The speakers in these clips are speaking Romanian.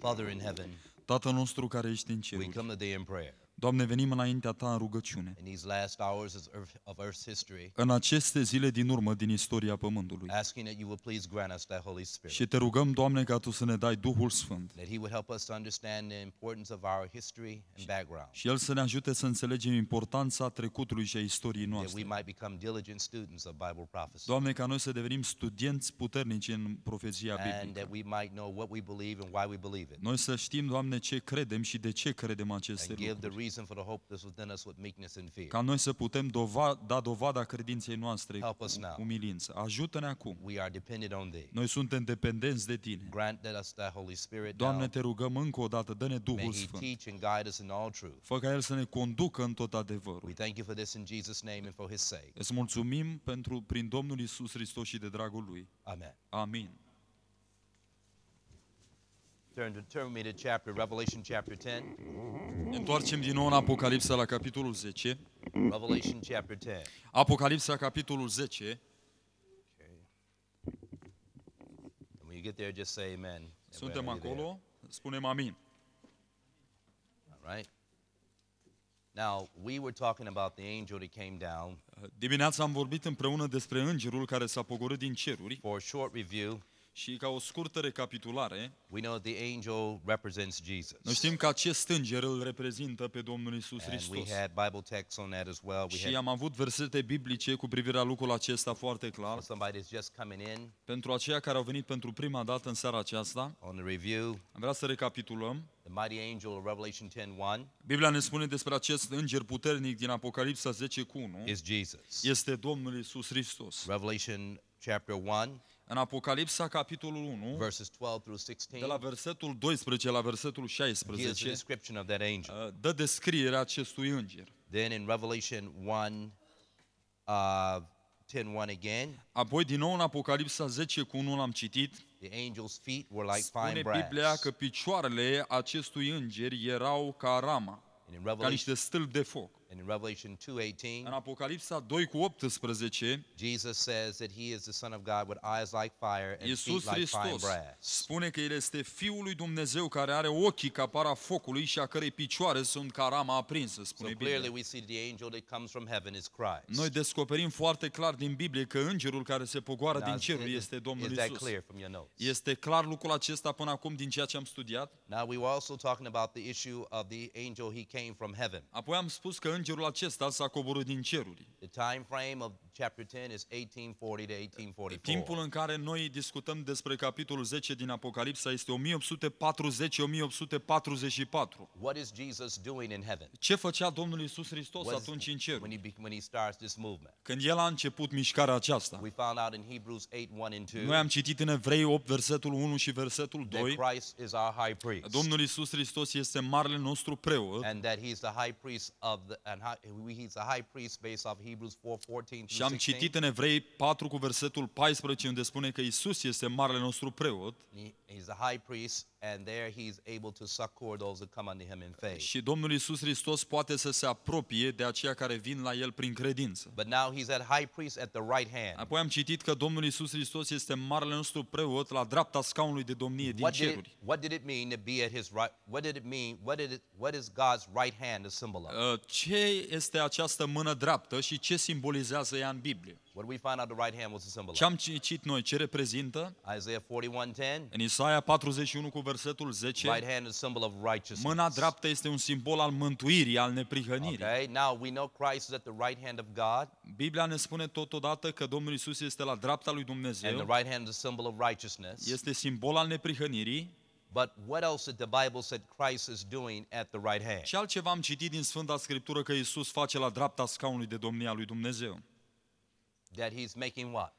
Father in heaven, Tatăl nostru care ești în ceruri, we come today in prayer. Doamne, venim înaintea ta în rugăciune. în aceste zile din urmă din istoria pământului. Și te rugăm, Doamne, ca tu să ne dai Duhul Sfânt. That Și el să ne ajute să înțelegem importanța trecutului și a istoriei noastre. Doamne, ca noi să devenim studenți puternici în profeția biblică. Noi să știm, Doamne, ce credem și de ce credem aceste lucruri reason for the hope that's within us with meekness and fear. Ca noi să putem dova, da dovada credinței noastre cu umilință. Ajută-ne acum. We are dependent on thee. Noi suntem dependenți de tine. Grant that us Holy Spirit Doamne, te rugăm încă o dată, dă-ne Duhul May Sfânt. teach and guide us in all truth. Fă ca El să ne conducă în tot adevărul. We thank you for this in Jesus name and for his sake. Îți mulțumim pentru prin Domnul Isus Hristos și de dragul lui. Amen. Amin. Turn to, turn me to chapter, Revelation chapter 10. Ne întoarcem din nou în Apocalipsa la capitolul 10. Revelation chapter 10. Apocalipsa capitolul 10. Okay. And when you get there, just say amen. Suntem acolo, spunem amin. All right. Now, we were talking about the angel that came down. Dimineața am vorbit împreună despre îngerul care s-a pogorât din ceruri. For a short review. Și ca o scurtă recapitulare, we know the angel represents Jesus. Noi știm că acest înger îl reprezintă pe Domnul Isus Hristos. we had Bible texts on that as well. We și am avut versete biblice cu privire la lucrul acesta foarte clar. Somebody just coming in. Pentru aceia care au venit pentru prima dată în seara aceasta, on the review, am vrea să recapitulăm. The mighty angel of Revelation 10, 1, Biblia ne spune despre acest înger puternic din Apocalipsa 10 cu 1. Is Jesus. Este Domnul Isus Hristos. Revelation chapter 1. În Apocalipsa, capitolul 1, de la versetul 12 la versetul 16, uh, dă descrierea acestui înger. Then in Revelation 1, uh, 10, 1 again, Apoi din nou în Apocalipsa 10 cu 1 l-am citit. The angel's feet were like fine brass. Spune Biblia că picioarele acestui înger erau ca rama, ca niște stâlpi de foc. In Revelation 2:18, în Apocalipsa 2 cu 18, Jesus says that he is the son of God with eyes like fire and Iisus feet like fine brass. spune că el este fiul lui Dumnezeu care are ochii ca para focului și a cărei picioare sunt ca rama aprinsă, spune so Biblia. Clearly we see the angel that comes from heaven is Christ. Noi descoperim foarte clar din Biblie că îngerul care se pogoară Now, din cerul este Domnul is Isus. Clear from your notes? Este clar lucrul acesta până acum din ceea ce am studiat? Now we were also talking about the issue of the angel he came from heaven. Apoi am spus că îngerul acesta s-a coborât din ceruri. The time frame of chapter 10 is 1840 to 1844. Timpul în care noi discutăm despre capitolul 10 din Apocalipsa este 1840-1844. What is Jesus doing in heaven? Ce făcea Domnul Isus Hristos What atunci în cer? When he, when he starts this movement. Când el a început mișcarea aceasta. We found out in Hebrews 8, 1 and 2. Noi am citit în Evrei 8 versetul 1 și versetul 2. That Christ is our high priest. Domnul Isus Hristos este marele nostru preot. And that he is the high priest of the, uh, și am citit în Evrei 4 cu versetul 14 unde spune că Isus este marele nostru preot. He's the high priest and there he's able to succor those who come unto him in faith. Și Domnul Isus Hristos poate să se apropie de aceia care vin la el prin credință. But now he's at high priest at the right hand. Apoi am citit că Domnul Isus Hristos este marele nostru preot la dreapta scaunului de domnie din what ceruri. Did it, what did it mean to be at his right What did it mean? What did it, what is God's right hand to symbolize? Uh, ce este această mână dreaptă și ce simbolizează ea în Biblie? What we find out the right hand was a symbol. Ce am citit noi ce reprezintă? Isaiah 41:10. În Isaia 41 cu versetul 10. Right hand is symbol of righteousness. Mâna dreaptă este un simbol al mântuirii, al neprihănirii. Okay, now we know Christ is at the right hand of God. Biblia ne spune totodată că Domnul Isus este la dreapta lui Dumnezeu. And the right hand is a symbol of righteousness. Este simbol al neprihănirii. But what else did the Bible said Christ is doing at the right hand? Ce altceva am citit din Sfânta Scriptură că Isus face la dreapta scaunului de domnia lui Dumnezeu? That he's making what?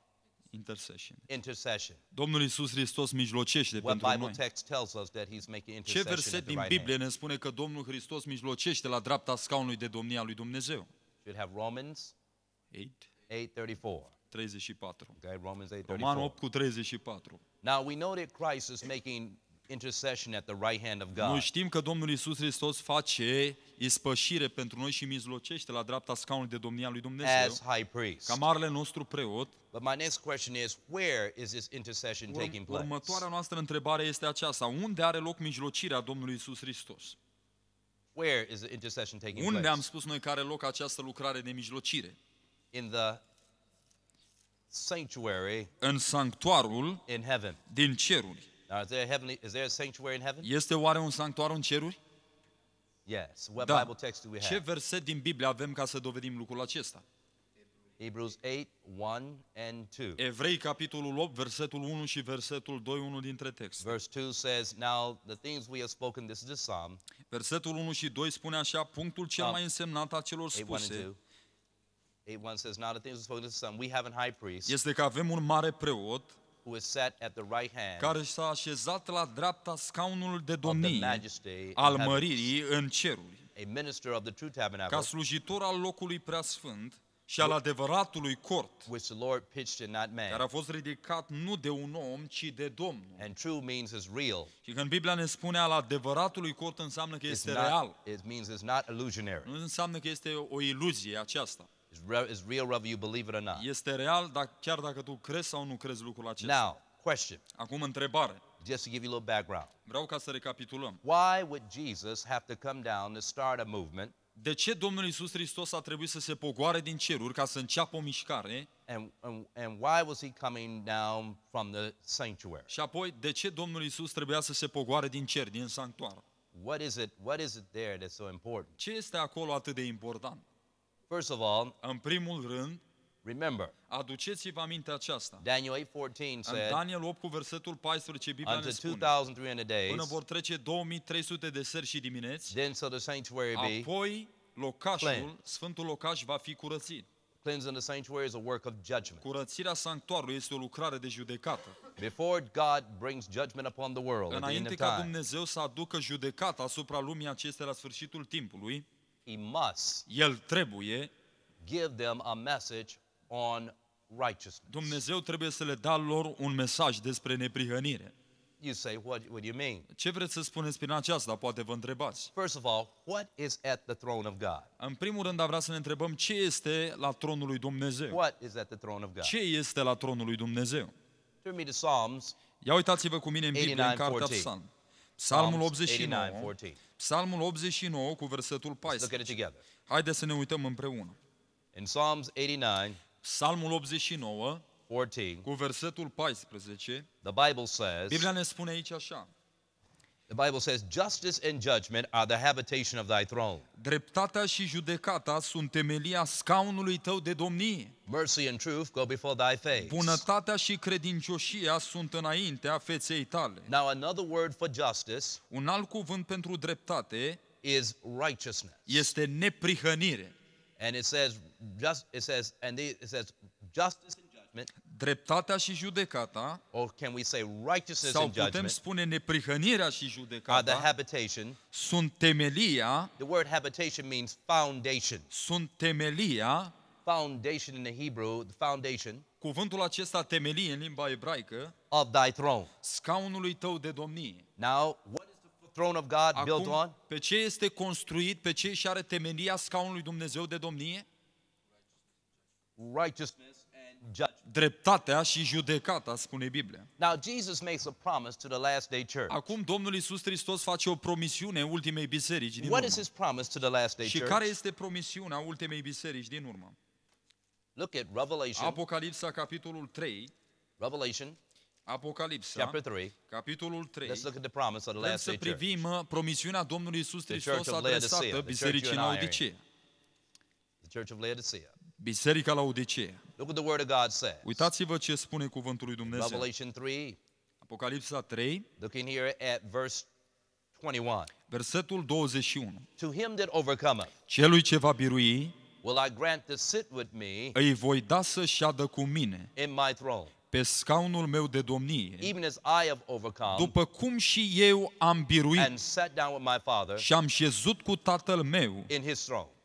Intercession. Intercession. Domnul Isus Hristos mijlocește What pentru Bible noi. Text tells us that he's making intercession at verset din right Biblie ne spune că Domnul Hristos mijlocește la dreapta scaunului de domnia lui Dumnezeu? Should have Romans 8, 8:34. 34. Okay, Romans 8:34. Roman 8 cu 34. Now we know that Christ is making intercession at the right hand of God. Noi știm că Domnul Isus Hristos face ispășire pentru noi și mijlocește la dreapta scaunului de domnia lui Dumnezeu. As high priest. Ca marele nostru preot. But my next question is where is this intercession taking place? Următoarea noastră întrebare este aceasta: unde are loc mijlocirea Domnului Isus Hristos? Where is the intercession taking place? Unde am spus noi care loc această lucrare de mijlocire? In the sanctuary în sanctuarul in heaven. din ceruri. Now, is there a heavenly is there a sanctuary in heaven? Este oare un sanctuar în ceruri? Yes. What da. Bible text do we have? Ce verset din Biblie avem ca să dovedim lucrul acesta? Hebrews 8, 1 and 2. Evrei capitolul 8, versetul 1 și versetul 2, unul dintre texte. Verse 2 says, now the things we have spoken, this is the psalm. Versetul 1 și 2 spune așa, punctul cel mai însemnat a celor spuse. 8, 1 says, now the things we have spoken, this is the psalm. We have an high priest. Este că avem un mare preot who is set at the right hand care s-a așezat la dreapta scaunul de domnie al măririi în ceruri, a minister of the true tabernacle, ca slujitor al locului preasfânt și al adevăratului cort, which the Lord pitched in that man. care a fost ridicat nu de un om, ci de Domnul. And true means is real. Și când Biblia ne spune al adevăratului cort, înseamnă că este not, real. It means it's not illusionary. Nu înseamnă că este o iluzie aceasta. Is, real whether you believe it or not. Este real dar chiar dacă tu crezi sau nu crezi lucrul acesta. Now, question. Acum întrebare. Just to give you a little background. Vreau ca să recapitulăm. Why would Jesus have to come down to start a movement? De ce Domnul Isus Hristos a trebuit să se pogoare din ceruri ca să înceapă o mișcare? And, and, and why was he coming down from the sanctuary? Și apoi, de ce Domnul Isus trebuia să se pogoare din cer, din sanctuar? What is it, what is it there that's so important? Ce este acolo atât de important? First of all, în primul rând, remember, aduceți-vă aminte aceasta. Daniel 8:14 said, Daniel 8 cu versetul 14 Biblia ne spune, days, până vor trece 2300 de seri și dimineți, then so the sanctuary be apoi locașul, clean. sfântul locaș va fi curățit. Cleansing the sanctuary is a work of judgment. Curățirea sanctuarului este o lucrare de judecată. Before God brings judgment upon the world. Înainte ca Dumnezeu să aducă judecata asupra lumii acestei la sfârșitul timpului. He must. El trebuie. Give them a message on righteousness. Dumnezeu trebuie să le dea lor un mesaj despre neprihănire. You say, what, what do you mean? Ce vreți să spuneți prin aceasta? Poate vă întrebați. First of all, what is at the throne of God? În primul rând, d-a vrea să ne întrebăm ce este la tronul lui Dumnezeu. What is at the throne of God? Ce este la tronul lui Dumnezeu? Turn me to Psalms. Ia uitați-vă cu mine în Biblie, în cartea Psalm. Psalmul 89, Psalmul 89 cu versetul 14. Haideți să ne uităm împreună. In Psalms 89, Psalmul 89, 14, cu versetul 14, the Bible says, Biblia ne spune aici așa. The Bible says, justice and judgment are the habitation of thy throne. Dreptatea și judecata sunt temelia scaunului tău de domnie. Mercy and truth go before thy face. Bunătatea și credincioșia sunt înaintea feței tale. Now another word for justice. Un alt cuvânt pentru dreptate is righteousness. Este neprihănire. And it says just it says and it says justice and judgment dreptatea și judecata or can we say righteousness sau and judgment, putem spune neprihănirea și judecata are the habitation, sunt temelia the word habitation means foundation sunt temelia foundation in the Hebrew the foundation cuvântul acesta temelie în limba ebraică of thy throne scaunului tău de domnie now what is the throne of God Acum, built on pe ce este construit pe ce și are temelia scaunului Dumnezeu de domnie righteousness dreptatea și judecata, spune Biblia. Now Jesus makes a promise to the last day church. Acum Domnul Isus Hristos face o promisiune ultimei biserici din What urmă. is his promise to the last day Și church? care este promisiunea ultimei biserici din urmă? Look at Revelation. Apocalipsa capitolul 3. Revelation Apocalipsa, Chapter 3. capitolul 3. Let's look at the promise of the last day să privim uh, promisiunea Domnului Isus Hristos adresată bisericii în Laodicea. The church of Laodicea. Biserica la Odisea. Look at the word of God says. Uitați-vă ce spune cuvântul lui Dumnezeu. Revelation 3. Apocalipsa 3. Looking here at verse 21. Versetul 21. To him that overcometh. Celui ce va birui. Will I grant to sit with me. Îi voi da să șadă cu mine. In my throne pe scaunul meu de domnie, Even as I have overcome, după cum și eu am biruit and sat down with my father, și am șezut cu tatăl meu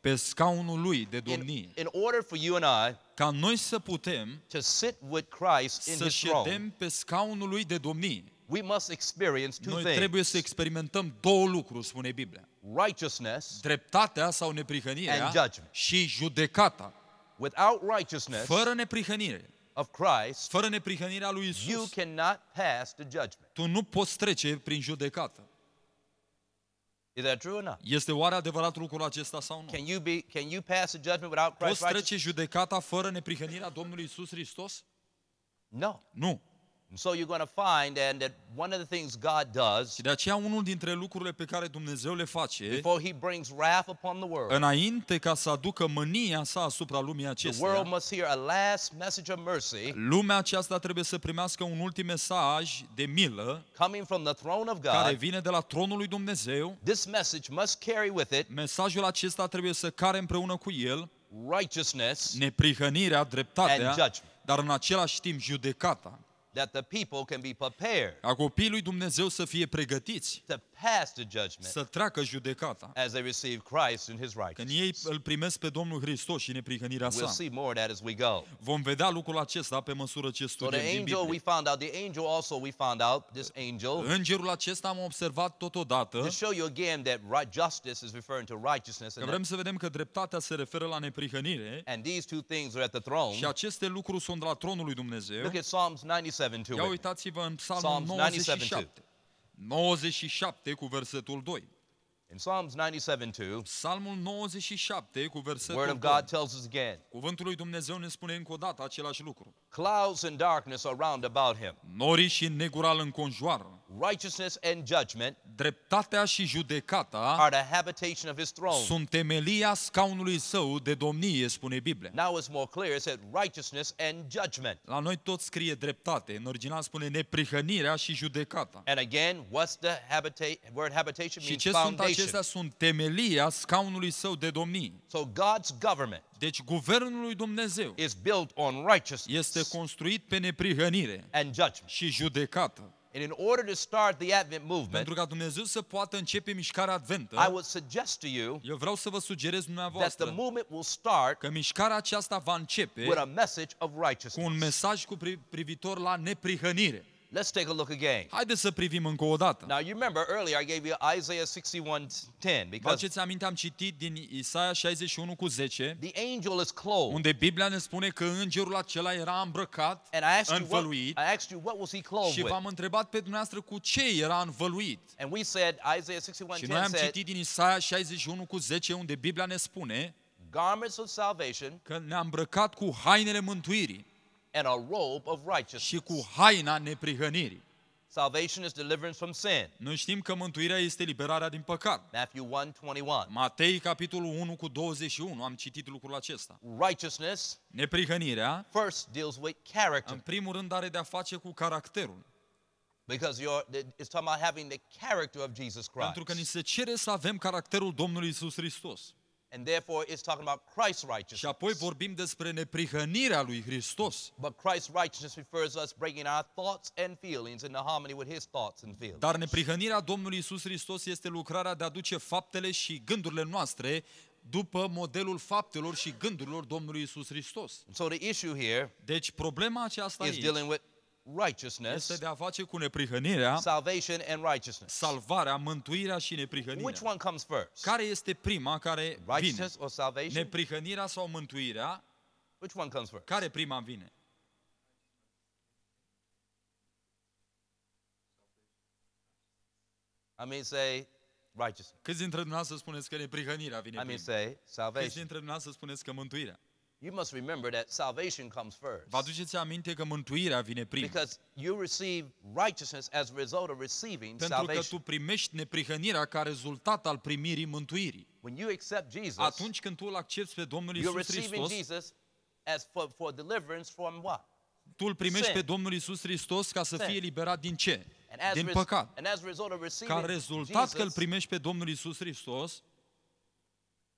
pe scaunul lui de domnie. In, in order for you and I ca noi să putem to sit with Christ in să his ședem pe scaunul lui de domnie. We must experience two noi things. trebuie să experimentăm două lucruri, spune Biblia. Righteousness, dreptatea sau neprihănirea and judgment. și judecata. Without righteousness, fără neprihănire, of Christ, fără neprihănirea lui Isus, you cannot pass the judgment. Tu nu poți trece prin judecată. Is that true or not? Este oare adevărat lucrul acesta sau nu? Can you be can you pass a judgment without Christ? Poți trece judecata fără neprihănirea Domnului Isus Hristos? No. Nu. So you're going to find and that one of the things God does. Și de aceea unul dintre lucrurile pe care Dumnezeu le face. Before he brings wrath upon the world. Înainte ca să aducă mânia sa asupra lumii acesteia. The world must hear a last message of mercy. Lumea aceasta trebuie să primească un ultim mesaj de milă. Coming from the throne of God. Care vine de la tronul lui Dumnezeu. This message must carry with it. Mesajul acesta trebuie să care împreună cu el righteousness, neprihănirea, dreptatea, and judgment. dar în același timp judecata that the people can be prepared. a copiii lui Dumnezeu să fie pregătiți. To pass the judgment. Să treacă judecata. As they receive Christ in his righteousness. Când ei îl primesc pe Domnul Hristos și neprihănirea sa. We'll see more that as we go. Vom vedea lucrul acesta pe măsură ce studiem so the angel din Biblie. we found out, the angel also we found out, this angel. Îngerul acesta am observat totodată. To show you again that right, justice is referring to righteousness. Că vrem să vedem că dreptatea se referă la neprihănire. And these two things are at the throne. Și aceste lucruri sunt la tronul lui Dumnezeu. Look at Psalms 97 97 Ia uitați-vă în Psalmul 97. 97. 97 cu versetul 2. In Psalms 97:2, Psalmul 97 cu versetul Word of God tells us again. Cuvântul lui Dumnezeu ne spune încă o dată același lucru. Clouds and darkness are round about him. Nori și negural înconjoară. Righteousness and judgment. Dreptatea și judecata are the habitation of his throne. Sunt temelia scaunului său de domnie, spune Biblia. Now it's more clear it said righteousness and judgment. La noi tot scrie dreptate, în original spune neprihănirea și judecata. And again, what's the habitation word habitation means foundation acestea sunt temelia scaunului său de domnii. So God's government deci guvernul lui Dumnezeu is built on righteousness este construit pe neprihănire and judgment. și judecată. And in order to start the Advent movement, pentru ca Dumnezeu să poată începe mișcarea Adventă, I would suggest to you eu vreau să vă sugerez dumneavoastră that the movement will start că mișcarea aceasta va începe with a message of righteousness. cu un mesaj cu privitor la neprihănire. Let's take a look again. Haideți să privim încă o dată. Now you remember earlier I gave you Isaiah 61:10 because Faceți aminte am citit din Isaia 61 cu 10. The angel is clothed. Unde Biblia ne spune că îngerul acela era îmbrăcat, and I asked învăluit. You what, I asked you what was he clothed și v-am întrebat pe dumneavoastră cu ce era învăluit. And we said Isaiah 61:10 Și noi am citit din Isaia 61 cu 10 unde Biblia ne spune garments of salvation, că ne am îmbrăcat cu hainele mântuirii and a robe of righteousness. Și cu haina neprihănirii. Salvation is deliverance from sin. Noi știm că mântuirea este liberarea din păcat. Matthew 1:21. Matei capitolul 1 cu 21, am citit lucrul acesta. Righteousness. Neprihănirea. First deals with character. În primul rând are de a face cu caracterul. Because you're, it's talking about having the character of Jesus Christ. Pentru că ni se cere să avem caracterul Domnului Isus Hristos. And therefore it's talking about Christ's righteousness. Și apoi vorbim despre neprihănirea lui Hristos. But Christ's righteousness refers us bringing our thoughts and feelings into harmony with his thoughts and feelings. Dar neprihănirea Domnului Isus Hristos este lucrarea de a duce faptele și gândurile noastre după modelul faptelor și gândurilor Domnului Isus Hristos. So the issue here deci problema aceasta is aici dealing with righteousness, este de a face cu neprihănirea, salvation and righteousness. salvarea, mântuirea și neprihănirea. Which one comes first? Care este prima care vine? Or salvation? Neprihănirea sau mântuirea? Which one comes first? Care prima vine? I mean, say righteousness. Câți dintre dumneavoastră spuneți că neprihănirea vine I mean, prima? Say salvation. Câți dintre dumneavoastră spuneți că mântuirea? You must remember that salvation comes first. Vă aduceți aminte că mântuirea vine primul. Because you receive righteousness as a result of receiving Pentru salvation. Pentru că tu primești neprihănirea ca rezultat al primirii mântuirii. When you accept Jesus, atunci când tu îl accepti pe Domnul Isus Hristos, Jesus as for, for deliverance from what? Tu îl primești Sin. pe Domnul Isus Hristos ca să Sin. fie eliberat din ce? Din păcat. Ca rezultat că îl primești pe Domnul Isus Hristos,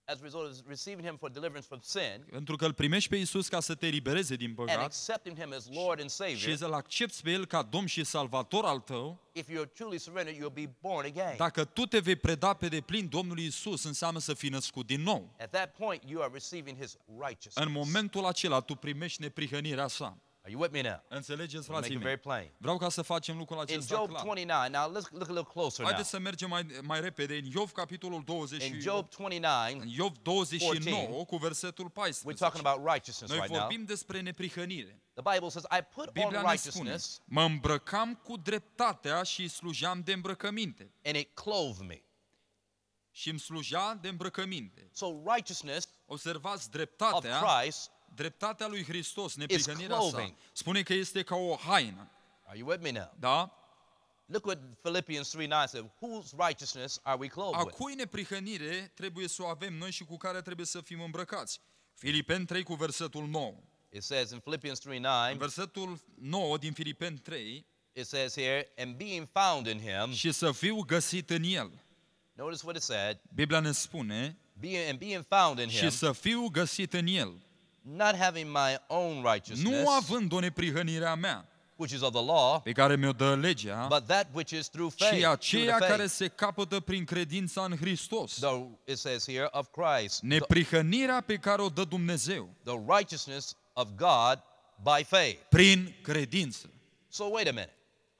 as a result of receiving him for deliverance from sin. Pentru că îl primești pe Isus ca să te libereze din păcat. And accepting him as Lord and Savior. Și să-l accepti pe el ca Domn și Salvator al tău. If you truly surrender, you'll be born again. Dacă tu te vei preda pe deplin Domnului Isus, înseamnă să fii născut din nou. At that point, you are receiving his righteousness. În momentul acela tu primești neprihănirea sa. Are you with me now? Înțelegeți, frații mei. Very plain. Vreau ca să facem lucrul acesta In Job 29, now let's look a little closer Haideți now. să mergem mai, mai repede în Iov capitolul 29. In Job 29, Iov 29 14, cu versetul 14. We're talking about righteousness Noi right vorbim now. despre neprihănire. The Bible says, I put Biblia on righteousness. Spune, mă îmbrăcam cu dreptatea și slujeam de îmbrăcăminte. And it clothed me. Și îmi slujea de îmbrăcăminte. So righteousness Observați dreptatea of Christ dreptatea lui Hristos, neprihănirea sa, spune că este ca o haină. Are you with me now? Da? Look what Philippians 3 9 says. Whose righteousness are we clothed with? A cui neprihănire trebuie să o avem noi și cu care trebuie să fim îmbrăcați? Filipeni 3 cu versetul 9. It says in Philippians 3 9. În versetul 9 din Filipeni 3. It says here, and being found in him. Și să fiu găsit în el. Notice what it said. Biblia ne spune. Being, and being found in him. Și să fiu găsit în el not having my own righteousness, nu având o neprihănire a mea, which is of the law, pe care mi-o dă legea, but that which is through faith, ci aceea faith. care se capătă prin credința în Hristos. Though it says here of Christ, neprihănirea pe care o dă Dumnezeu, the righteousness of God by faith, prin credință. So wait a minute.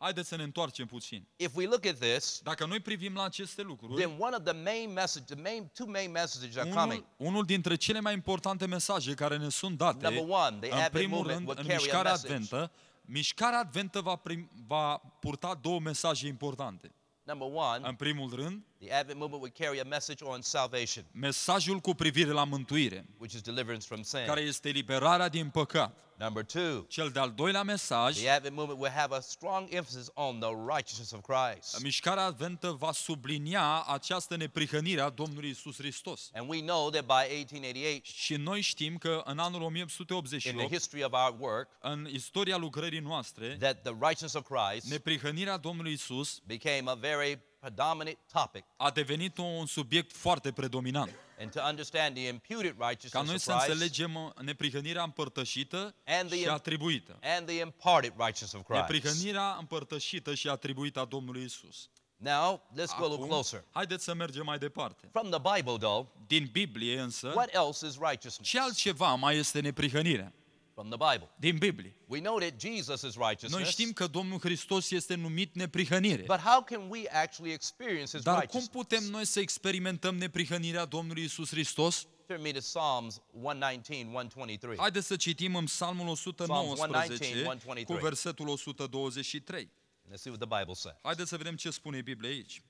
Haideți să ne întoarcem puțin. If we look at this, dacă noi privim la aceste lucruri, then one of the main message, the main two main messages are unul, coming. Unul dintre cele mai importante mesaje care ne sunt date, Number one, the în primul rând, în mișcarea adventă, mișcarea adventă va, prim, va purta două mesaje importante. Number one, în primul rând, the Advent movement would carry a message on salvation, mesajul cu privire la mântuire, which is deliverance from sin, care este liberarea din păcat. Number two, cel de-al doilea mesaj, the Advent movement will have a strong emphasis on the righteousness of Christ. Uh, mișcarea adventă va sublinia această neprihănire a Domnului Isus Hristos. And we know that by 1888, și noi știm că în anul 1888, in the history of our work, în istoria lucrării noastre, that the righteousness of Christ, neprihănirea Domnului Isus, became a very predominant topic. A devenit un subiect foarte predominant. And to understand the imputed Ca noi să înțelegem uh, neprihănirea împărtășită și atribuită. And the imparted righteousness of Christ. Neprihănirea împărtășită și atribuită a Domnului Isus. Now, let's Acum, go a little closer. Haideți să mergem mai departe. From the Bible, though, din Biblie însă, what else is righteousness? ce altceva mai este neprihănirea? From the Bible. Din Biblie. We know that Jesus is righteousness. Noi știm că Domnul Hristos este numit neprihănire. But how can we actually experience his Dar cum putem noi să experimentăm neprihănirea Domnului Isus Hristos? Turn me to Psalms 119, 123. Haideți să citim în Psalmul 119 cu versetul 123. Let's see what the Bible says. Haideți să vedem ce spune Biblia aici.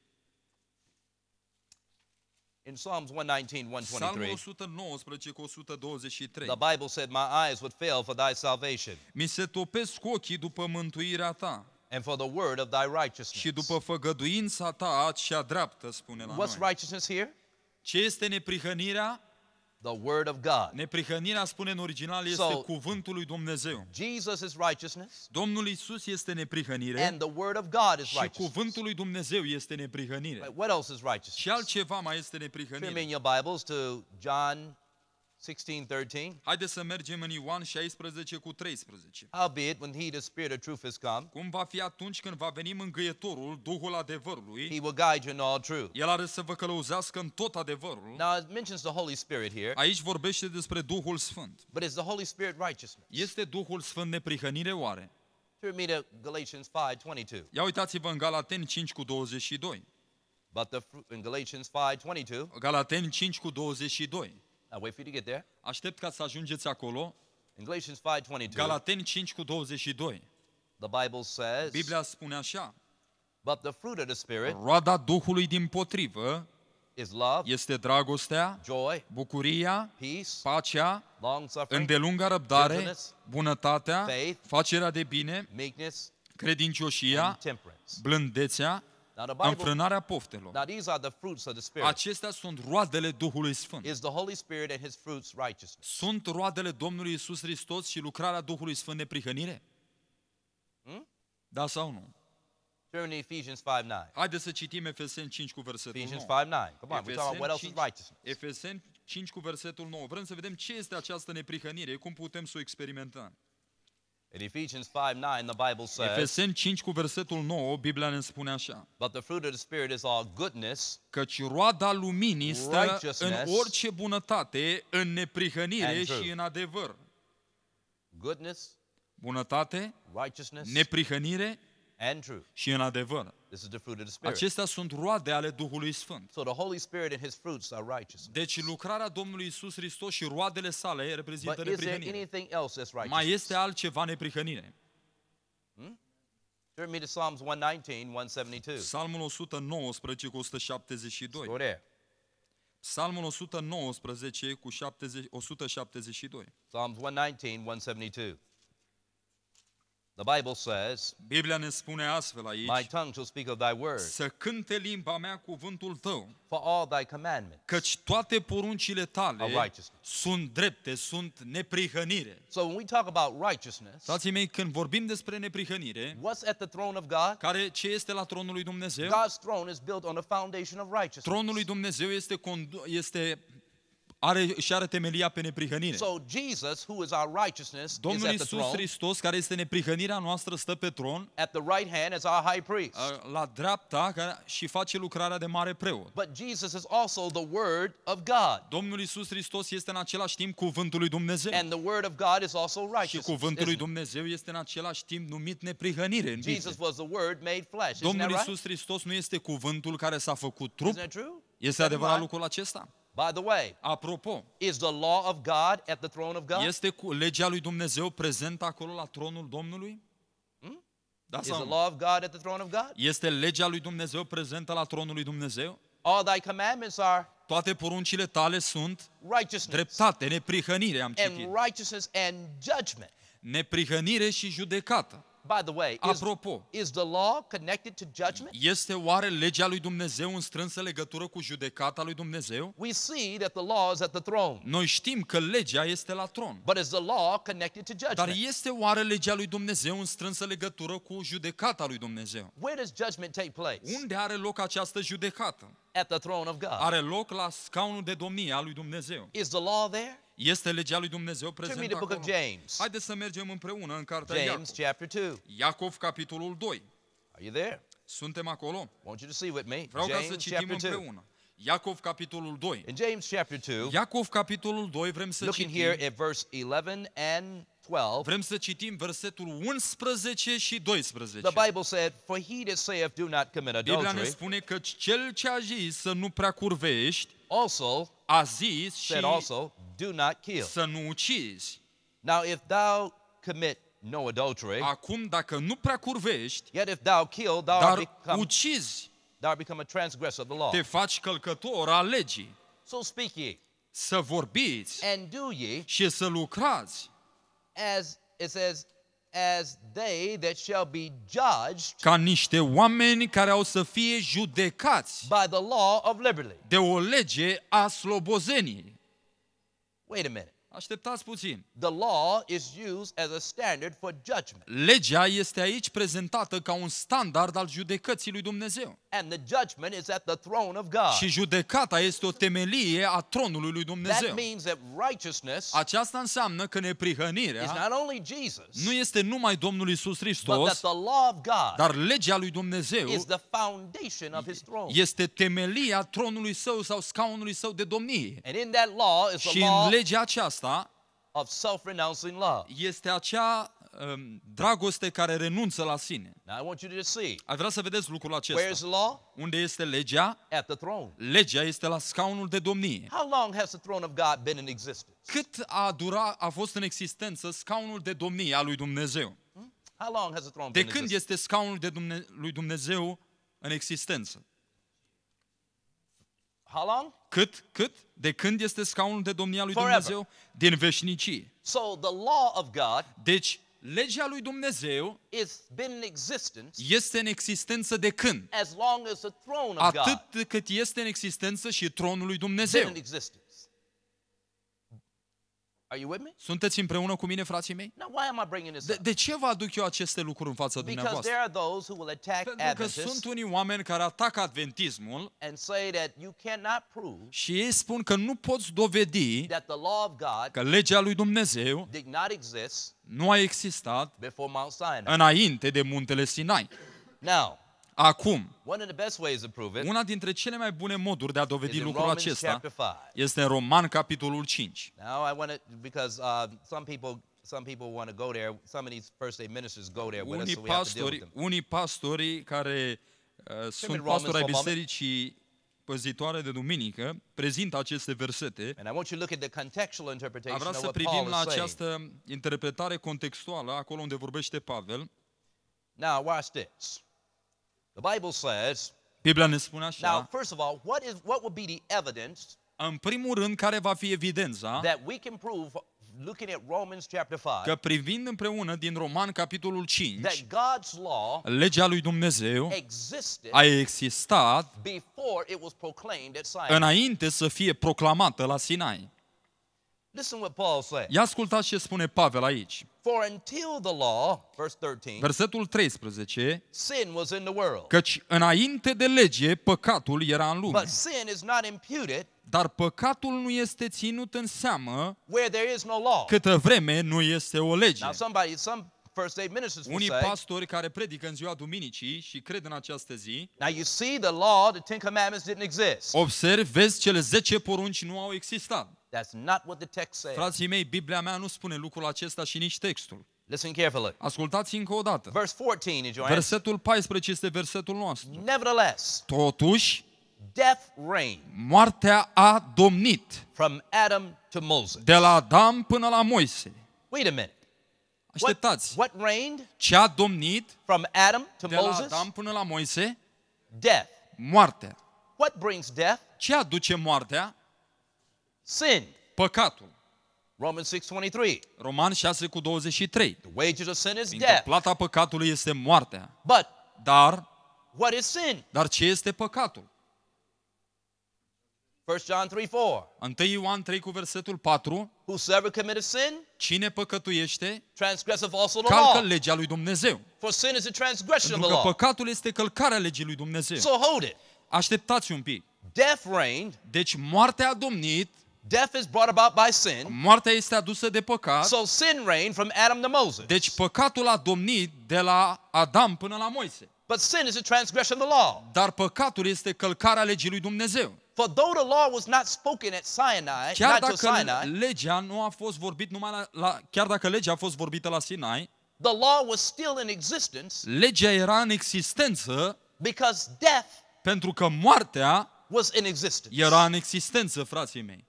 In Psalms 119, 123, the Bible said, My eyes would fail for thy salvation Mi se topesc ochii după mântuirea ta and for the word of thy righteousness. și după făgăduința ta cea dreaptă, spune la What's noi. righteousness here? Ce este neprihănirea? The word of God. Neprihănirea spune în original este so, cuvântul lui Dumnezeu. Jesus is righteousness. Domnul Isus este neprihănire. And the word of God is righteousness. Și cuvântul lui Dumnezeu este neprihănire. But what else is righteousness? Și altceva mai este neprihănire. Turn in your Bibles to John 16:13. Haideți să mergem în Ioan 16 cu 13. Albeit when he the spirit of truth has come, cum va fi atunci când va veni mângâietorul, Duhul adevărului, he will guide you in all truth. El are să vă călăuzească în tot adevărul. Now it mentions the Holy Spirit here. Aici vorbește despre Duhul Sfânt. But is the Holy Spirit righteousness? Este Duhul Sfânt neprihănire oare? Turn me to Galatians 5:22. Ia uitați-vă în Galaten 5 cu 22. But the fruit in Galatians 5:22. Galaten 5 cu 22 wait for you to get there. Aștept ca să ajungeți acolo. In Galatians 5:22. Galateni 5 cu 22. The Bible says. Biblia spune așa. But the fruit of the Spirit. Roada Duhului din potrivă is love, este dragostea, joy, bucuria, peace, pacea, Îndelungă răbdare, bunătatea, facerea de bine, meekness, credincioșia, blândețea, Now the Bible, înfrânarea poftelor. Now these are the fruits of the Spirit. Acestea sunt roadele Duhului Sfânt. Is the Holy Spirit and His fruits righteousness. Sunt roadele Domnului Isus Hristos și lucrarea Duhului Sfânt de prihănire? Hmm? Da sau nu? Turn to Ephesians 5:9. Haideți să citim Efeseni 5 cu versetul Ephesians 9. Ephesians 5:9. Come on, we're talking what else is righteousness. Efeseni 5 cu versetul 9. Vrem să vedem ce este această neprihănire, cum putem să o experimentăm. In Ephesians 5:9 the Bible says, Efeseni 5 cu versetul 9, Biblia ne spune așa. But the fruit of the Spirit is all goodness, căci roada luminii stă în orice bunătate, în neprihănire și în adevăr. Goodness, bunătate, Righteousness. neprihănire and truth. Și în adevăr. This is the fruit of the Spirit. Acestea sunt roade ale Duhului Sfânt. So the Holy Spirit and his fruits are righteousness. Deci lucrarea Domnului Isus Hristos și roadele sale reprezintă But neprihănire. Is there anything else that's righteousness? Mai este altceva neprihănire? Hmm? Turn me to Psalms 119, 172. Psalmul 119 cu 172. Go there. Psalmul 119 cu 70, 172. Psalms 119, 172. The Bible says, Biblia ne spune astfel aici, My tongue shall speak of thy word, să cânte limba mea cuvântul tău, for all thy commandments, căci toate poruncile tale sunt drepte, sunt neprihănire. So when we talk about righteousness, Frații mei, când vorbim despre neprihănire, what's at the throne of God? care ce este la tronul lui Dumnezeu, God's throne is built on a foundation of righteousness. tronul lui Dumnezeu este, este are, și are temelia pe neprihănire. So Jesus, who is our righteousness, Domnul is at the Iisus Hristos, care este neprihănirea noastră, stă pe tron. At the right hand is our high priest. Uh, la dreapta și face lucrarea de mare preot. But Jesus is also the word of God. Domnul Iisus Hristos este în același timp cuvântul lui Dumnezeu. And the word of God is also righteousness. Și cuvântul lui Dumnezeu este în același timp numit neprihănire în Jesus was the word made flesh. Domnul Iisus Hristos nu este cuvântul care s-a făcut trup. Este adevărat lucrul acesta? By the way, apropo, is the law of God at the throne of God? Este cu legea lui Dumnezeu prezentă acolo la tronul Domnului? Hmm? Da is the law of God at the throne of God? Este legea lui Dumnezeu prezentă la tronul lui Dumnezeu? All thy commandments are toate poruncile tale sunt dreptate, neprihănire, am citit. And righteousness and judgment. Neprihănire și judecată. By the way, is, Apropo, is the law connected to judgment? Este oare legea lui Dumnezeu în strânsă legătură cu judecata lui Dumnezeu? We see that the law is at the throne. Noi știm că legea este la tron. But is the law connected to judgment? Dar este oare legea lui Dumnezeu în strânsă legătură cu judecata lui Dumnezeu? Where does judgment take place? Unde are loc această judecată? At the throne of God. Are loc la scaunul de domnie al lui Dumnezeu. Is the law there? Este legea lui Dumnezeu prezentă acolo. James. Haideți să mergem împreună în cartea James, Iacov. Chapter 2. Iacov, capitolul 2. Are you there? Suntem acolo. want you to see with me. Vreau James, ca să citim împreună. Iacov capitolul 2. In James chapter 2. Iacov capitolul 2 vrem să looking citim. Looking here at verse 11 and 12, vrem să citim versetul 11 și 12. the Bible said, For he that saith, Do not commit adultery. Biblia ne spune că cel ce a zis să nu prea curvești, also a zis și also, Do not kill. să nu ucizi. Now if thou commit no adultery, Acum, dacă nu prea curvești, yet if thou kill, thou dar become, ucizi, thou become a transgressor of the law. te faci călcător al legii. So speak ye, Să vorbiți and do ye, și să lucrați as it says as they that shall be judged ca niște oameni care au să fie judecați by the law of liberty. de o lege a slobozeniei. Wait a minute. Așteptați puțin. The law is used as a standard for judgment. Legea este aici prezentată ca un standard al judecății lui Dumnezeu. And the judgment is at the throne of God. Și judecata este o temelie a tronului lui Dumnezeu. That means that righteousness Aceasta înseamnă că neprihănirea is not only Jesus, nu este numai Domnul Isus Hristos, but that the law of God dar legea lui Dumnezeu is the foundation of his throne. este temelia tronului său sau scaunului său de domnie. And in that law is the și în legea aceasta aceasta of self-renouncing love. este acea um, dragoste care renunță la sine. Now I want you to see. Ai vrea să vedeți lucrul acesta. Where Where's law? Unde este legea? At the throne. Legea este la scaunul de domnie. How long has the throne of God been in existence? Cât a durat a fost în existență scaunul de domnie al lui Dumnezeu? Hmm? How long has the throne de been când existence? este scaunul de Dumne- lui Dumnezeu în existență? How long? Cât, cât, de când este scaunul de domnia lui Forever. Dumnezeu? Din veșnicie. So the law of God deci, legea lui Dumnezeu is been in existence este în existență de când? As long as the throne of God Atât cât este în existență și tronul lui Dumnezeu. Are you with me? Sunteți împreună cu mine, frații mei? Now, why am I bringing this De, de ce vă aduc eu aceste lucruri în fața dumneavoastră? there are those who will attack Pentru că sunt unii oameni care atacă adventismul and say that you cannot prove și ei spun că nu poți dovedi that the law of God că legea lui Dumnezeu did not exist nu a existat before Mount Sinai. înainte de muntele Sinai. Now, acum. Una dintre cele mai bune moduri de a dovedi lucrul acesta este în Roman, capitolul 5. Uh, some people want to go there. Some of these first ministers go there with unii us, so pastori, Unii pastori care uh, sunt pastori ai bisericii păzitoare de duminică prezintă aceste versete. A să privim la această interpretare contextuală acolo unde vorbește Pavel. Now watch this. The Bible says, Biblia ne spune așa. Now, first of all, what is what will be the evidence? În primul rând, care va fi evidența? That we can prove looking at Romans chapter 5. Că privind împreună din Roman capitolul 5. That God's law, legea lui Dumnezeu existed a existat before it was proclaimed at Sinai. Înainte să fie proclamată la Sinai. Listen what Paul says. Ia ascultați ce spune Pavel aici. For until the law, verse 13, versetul 13, sin was in the world. căci înainte de lege, păcatul era în lume. But sin is not imputed dar păcatul nu este ținut în seamă where there is no law. câtă vreme nu este o lege. Now somebody, some First aid ministers Unii pastori care predică în ziua duminicii și cred în această zi. Now you see the law, the Ten Commandments didn't exist. Observ, vezi cele 10 porunci nu au existat. That's not what the text says. Frații mei, Biblia mea nu spune lucrul acesta și nici textul. Listen carefully. Ascultați încă o dată. Verse 14, Versetul 14 este versetul nostru. Nevertheless. Totuși, death reigned. Moartea a domnit. From Adam to Moses. De la Adam până la Moise. Wait a minute. Așteptați. What, what reigned? Ce a domnit? From Adam to de Moses. De la Adam până la Moise. Death. Moartea. What brings death? Ce aduce moartea? Sin. Păcatul. Romans 6:23. Roman 6 cu 23. The wages of sin is Fiindcă death. Plata păcatului este moartea. But dar what is sin? Dar ce este păcatul? 1 John 3, 1 Ioan 3 cu versetul 4. Whosoever committeth sin, cine păcătuiește, transgresseth also the calcă legea lui Dumnezeu. For sin is a transgression Pentru că păcatul este călcarea legii lui Dumnezeu. So hold it. Așteptați un pic. Death reigned. Deci moartea a domnit Death is brought about by sin. Moartea este adusă de păcat. So sin reigned from Adam to Moses. Deci păcatul a domnit de la Adam până la Moise. But sin is a transgression of the law. Dar păcatul este călcarea legii lui Dumnezeu. For though the law was not spoken at Sinai, chiar not dacă Sinai, legea nu a fost vorbit numai la, la chiar dacă legea a fost vorbită la Sinai, the law was still in existence. Legea era în existență. Because death pentru că moartea was in existence. era în existență, frații mei.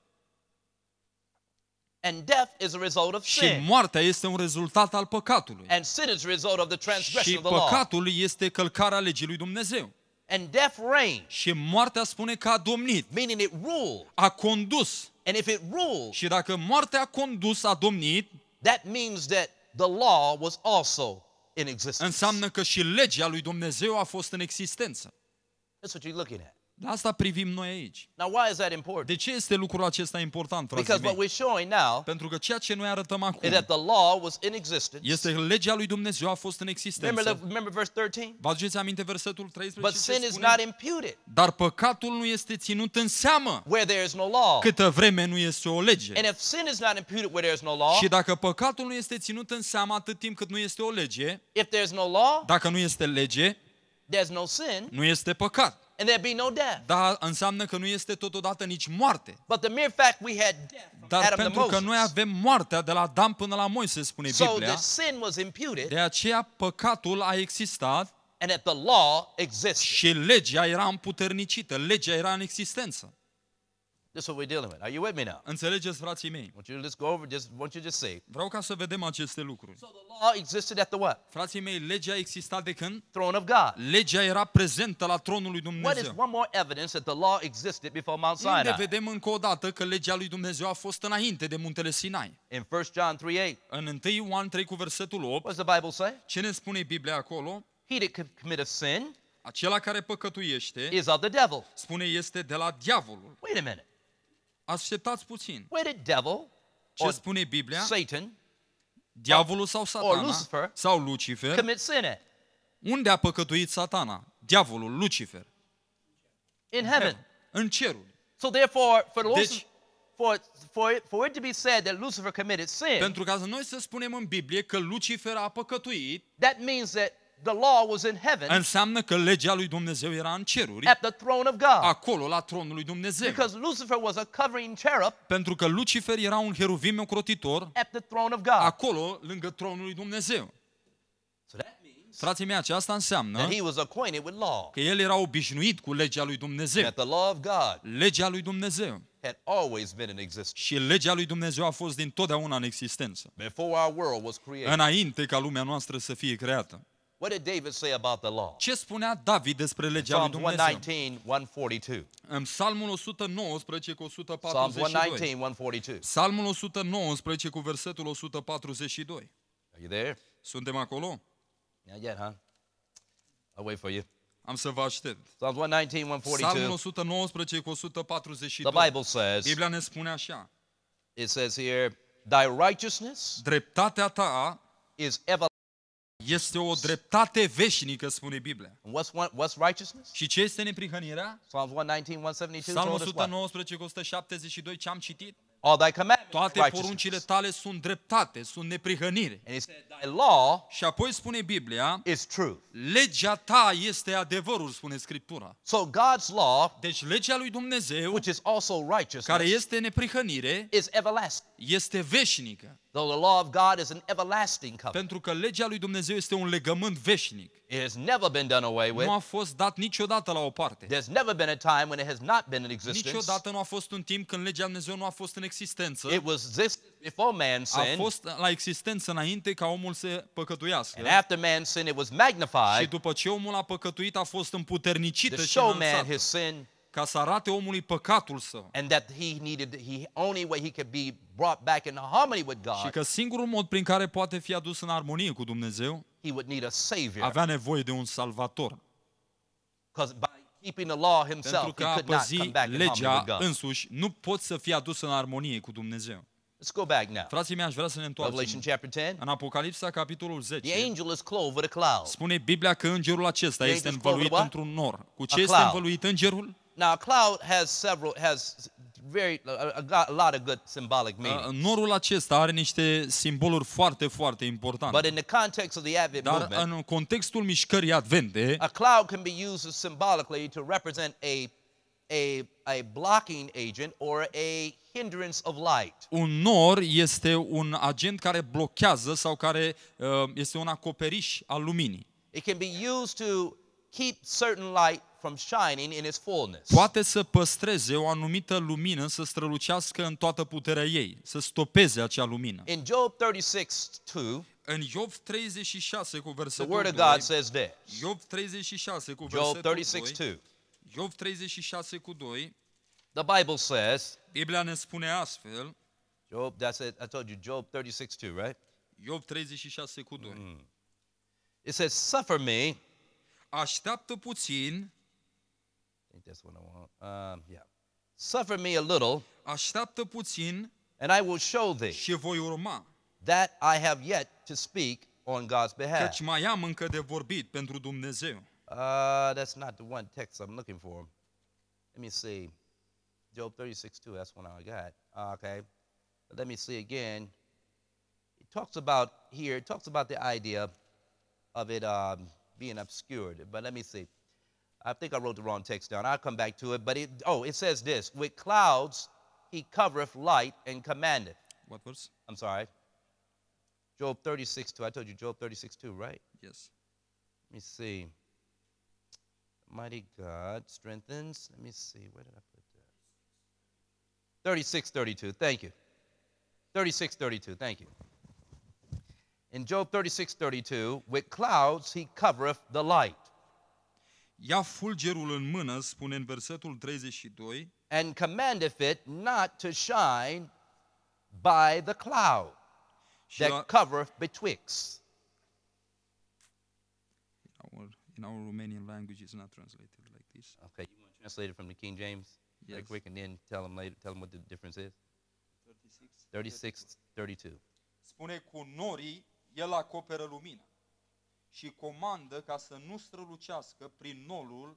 And death is a result of sin. Și moartea este un rezultat al păcatului. And sin is a result of the transgression Și păcatul este călcarea legii lui Dumnezeu. And death reigned. Și moartea spune că a domnit. Meaning it ruled. A condus. And if it ruled. Și dacă moartea a condus, a domnit. That means that the law was also in existence. Înseamnă că și legea lui Dumnezeu a fost în existență. That's what you're looking at. La asta privim noi aici. Now, why is that important? De ce este lucrul acesta important, frații Because mei? what we're showing now Pentru că ceea ce noi arătăm acum that the law was in existence. este că legea lui Dumnezeu a fost în existență. Remember, remember verse 13? Vă aduceți aminte versetul 13? But sin spune? is not imputed. Dar păcatul nu este ținut în seamă where there is no law. câtă vreme nu este o lege. And if sin is not imputed where there is no law, Și dacă păcatul nu este ținut în seamă atât timp cât nu este o lege, if there is no law, dacă nu este lege, there's no sin, nu este păcat and there be no death. Da, înseamnă că nu este totodată nici moarte. But the mere fact we had death from Dar Adam pentru că noi avem moartea de la Adam până la Moise, spune so Biblia. So sin was imputed. De aceea păcatul a existat. And the law existed. Și legea era împuternicită, legea era în existență. That's what we're dealing with. Are you with me now? Înțelegeți, frații mei. Want you to just go over, just want you to just say. Vreau ca să vedem aceste lucruri. So the law existed at the what? Frații mei, legea exista de când? Throne of God. Legea era prezentă la tronul lui Dumnezeu. What is one more evidence that the law existed before Mount Sinai? Unde vedem încă o dată că legea lui Dumnezeu a fost înainte de muntele Sinai. In 1 John 3:8. În 1 Ioan 3 cu versetul 8. What does the Bible say? Ce ne spune Biblia acolo? He that committeth sin acela care păcătuiește is of the devil. spune este de la diavolul. Wait a minute. Așteptați puțin. Where did devil, Ce spune Biblia? Satan, diavolul sau satana or Lucifer, sau Lucifer commit sin at? Unde a păcătuit satana? Diavolul, Lucifer. In heaven. În cerul. So therefore, for Lucifer, deci, for, for, it, for it to be said that Lucifer committed sin. Pentru ca noi să spunem în Biblie că Lucifer a păcătuit. That means that the law was in heaven. Înseamnă că legea lui Dumnezeu era în ceruri. At the throne of God. Acolo la tronul lui Dumnezeu. Because Lucifer was a covering cherub. Pentru că Lucifer era un heruvim ocrotitor. At the throne of God. Acolo lângă tronul lui Dumnezeu. So that means Frații mei, aceasta înseamnă that he was acquainted with law. că el era obișnuit cu legea lui Dumnezeu. At the law of God legea lui Dumnezeu had always been in existence. și legea lui Dumnezeu a fost din totdeauna în existență. Before our world was created. Înainte ca lumea noastră să fie creată. What did David say about the law? Ce spunea David despre legea lui Dumnezeu? 119, În Psalmul 119 cu 142. Psalmul 119 cu versetul 142. Are you there? Suntem acolo? Not yet, huh? I'll wait for you. Am să vă aștept. Psalm 119, 142. cu 142. The Bible says, Biblia ne spune așa. It says here, Thy righteousness dreptatea ta is ever este o dreptate veșnică, spune Biblia. what's, one, what's righteousness? Și ce este neprihănirea? Psalm 119, 172. ce am citit? All thy commandments, Toate poruncile tale sunt dreptate, sunt neprihănire. And said, thy law și apoi spune Biblia, is truth. legea ta este adevărul, spune Scriptura. So God's law, deci legea lui Dumnezeu, which is also righteousness, care este neprihănire, is everlasting. este veșnică. Though the law of God is an everlasting covenant. Pentru că legea lui Dumnezeu este un legământ veșnic. It has never been done away with. Nu a fost dat niciodată la o parte. There's never been a time when it has not been in existence. Niciodată nu a fost un timp când legea lui Dumnezeu nu a fost în existență. It was this before man sinned. A fost la existență înainte ca omul să păcătuiască. And after man sinned, it was magnified. Și după ce omul a păcătuit a fost împuternicită și înălțată. To show man his sin ca să arate omului păcatul său. And that he needed he only way he could be brought back in harmony with God. Și că singurul mod prin care poate fi adus în armonie cu Dumnezeu, he would need a savior. Avea nevoie de un salvator. Because by keeping the law himself, he Pentru că a păzi legea însuși, nu pot să fie adus în armonie cu Dumnezeu. Let's go back now. Frații mei, aș vrea să ne întoarcem. Revelation chapter 10. În Apocalipsa capitolul 10. The angel is clothed with a cloud. Spune Biblia că îngerul acesta este învăluit într-un nor. Cu ce este învăluit îngerul? Now, a cloud has several, has very, a, a lot of good symbolic meaning. Uh, norul acesta are niște simboluri foarte, foarte importante. But in the context of the Advent Dar movement, în contextul mișcării Advente, a cloud can be used symbolically to represent a a, a blocking agent or a hindrance of light. Un nor este un agent care blochează sau care uh, este un acoperiș al luminii. It can be used to keep certain light from shining in its fullness. Poate să păstreze o anumită lumină să strălucească în toată puterea ei, să stopeze acea lumină. In Job 36:2 în Job 36 cu versetul the word of God says this. Job 36 cu versetul Job 36, 2, Job 36 cu 2, the Bible says, Biblia ne spune astfel, Job, that's it, I told you, Job 36:2, right? Job 36 cu 2. Mm. It says, suffer me, așteaptă puțin, that's what I want. Um, yeah. Suffer me a little. Așteaptă puțin. And I will show thee. Și voi urma. That I have yet to speak on God's behalf. Căci mai am încă de vorbit pentru Dumnezeu. Uh, that's not the one text I'm looking for. Let me see. Job 36, 2, that's one I got. Okay. But let me see again. It talks about here, it talks about the idea of it um, being obscured. But let me see. I think I wrote the wrong text down. I'll come back to it. But it, oh, it says this with clouds he covereth light and commandeth. What verse? I'm sorry. Job 36 2. I told you Job 36 2, right? Yes. Let me see. Mighty God strengthens. Let me see. Where did I put that? 36 32. Thank you. 36 32. Thank you. In Job 36 32, with clouds he covereth the light Ia fulgerul în mână, spune în versetul 32, and commandeth it not to shine by the cloud that covereth betwixt. In our, in our, Romanian language, it's not translated like this. Okay, you want to translate it from the King James? Yes. Right quick, and then tell them later. Tell them what the difference is. 36, 36 32. Spune cu norii, el acoperă lumina. și comandă ca să nu strălucească prin nolul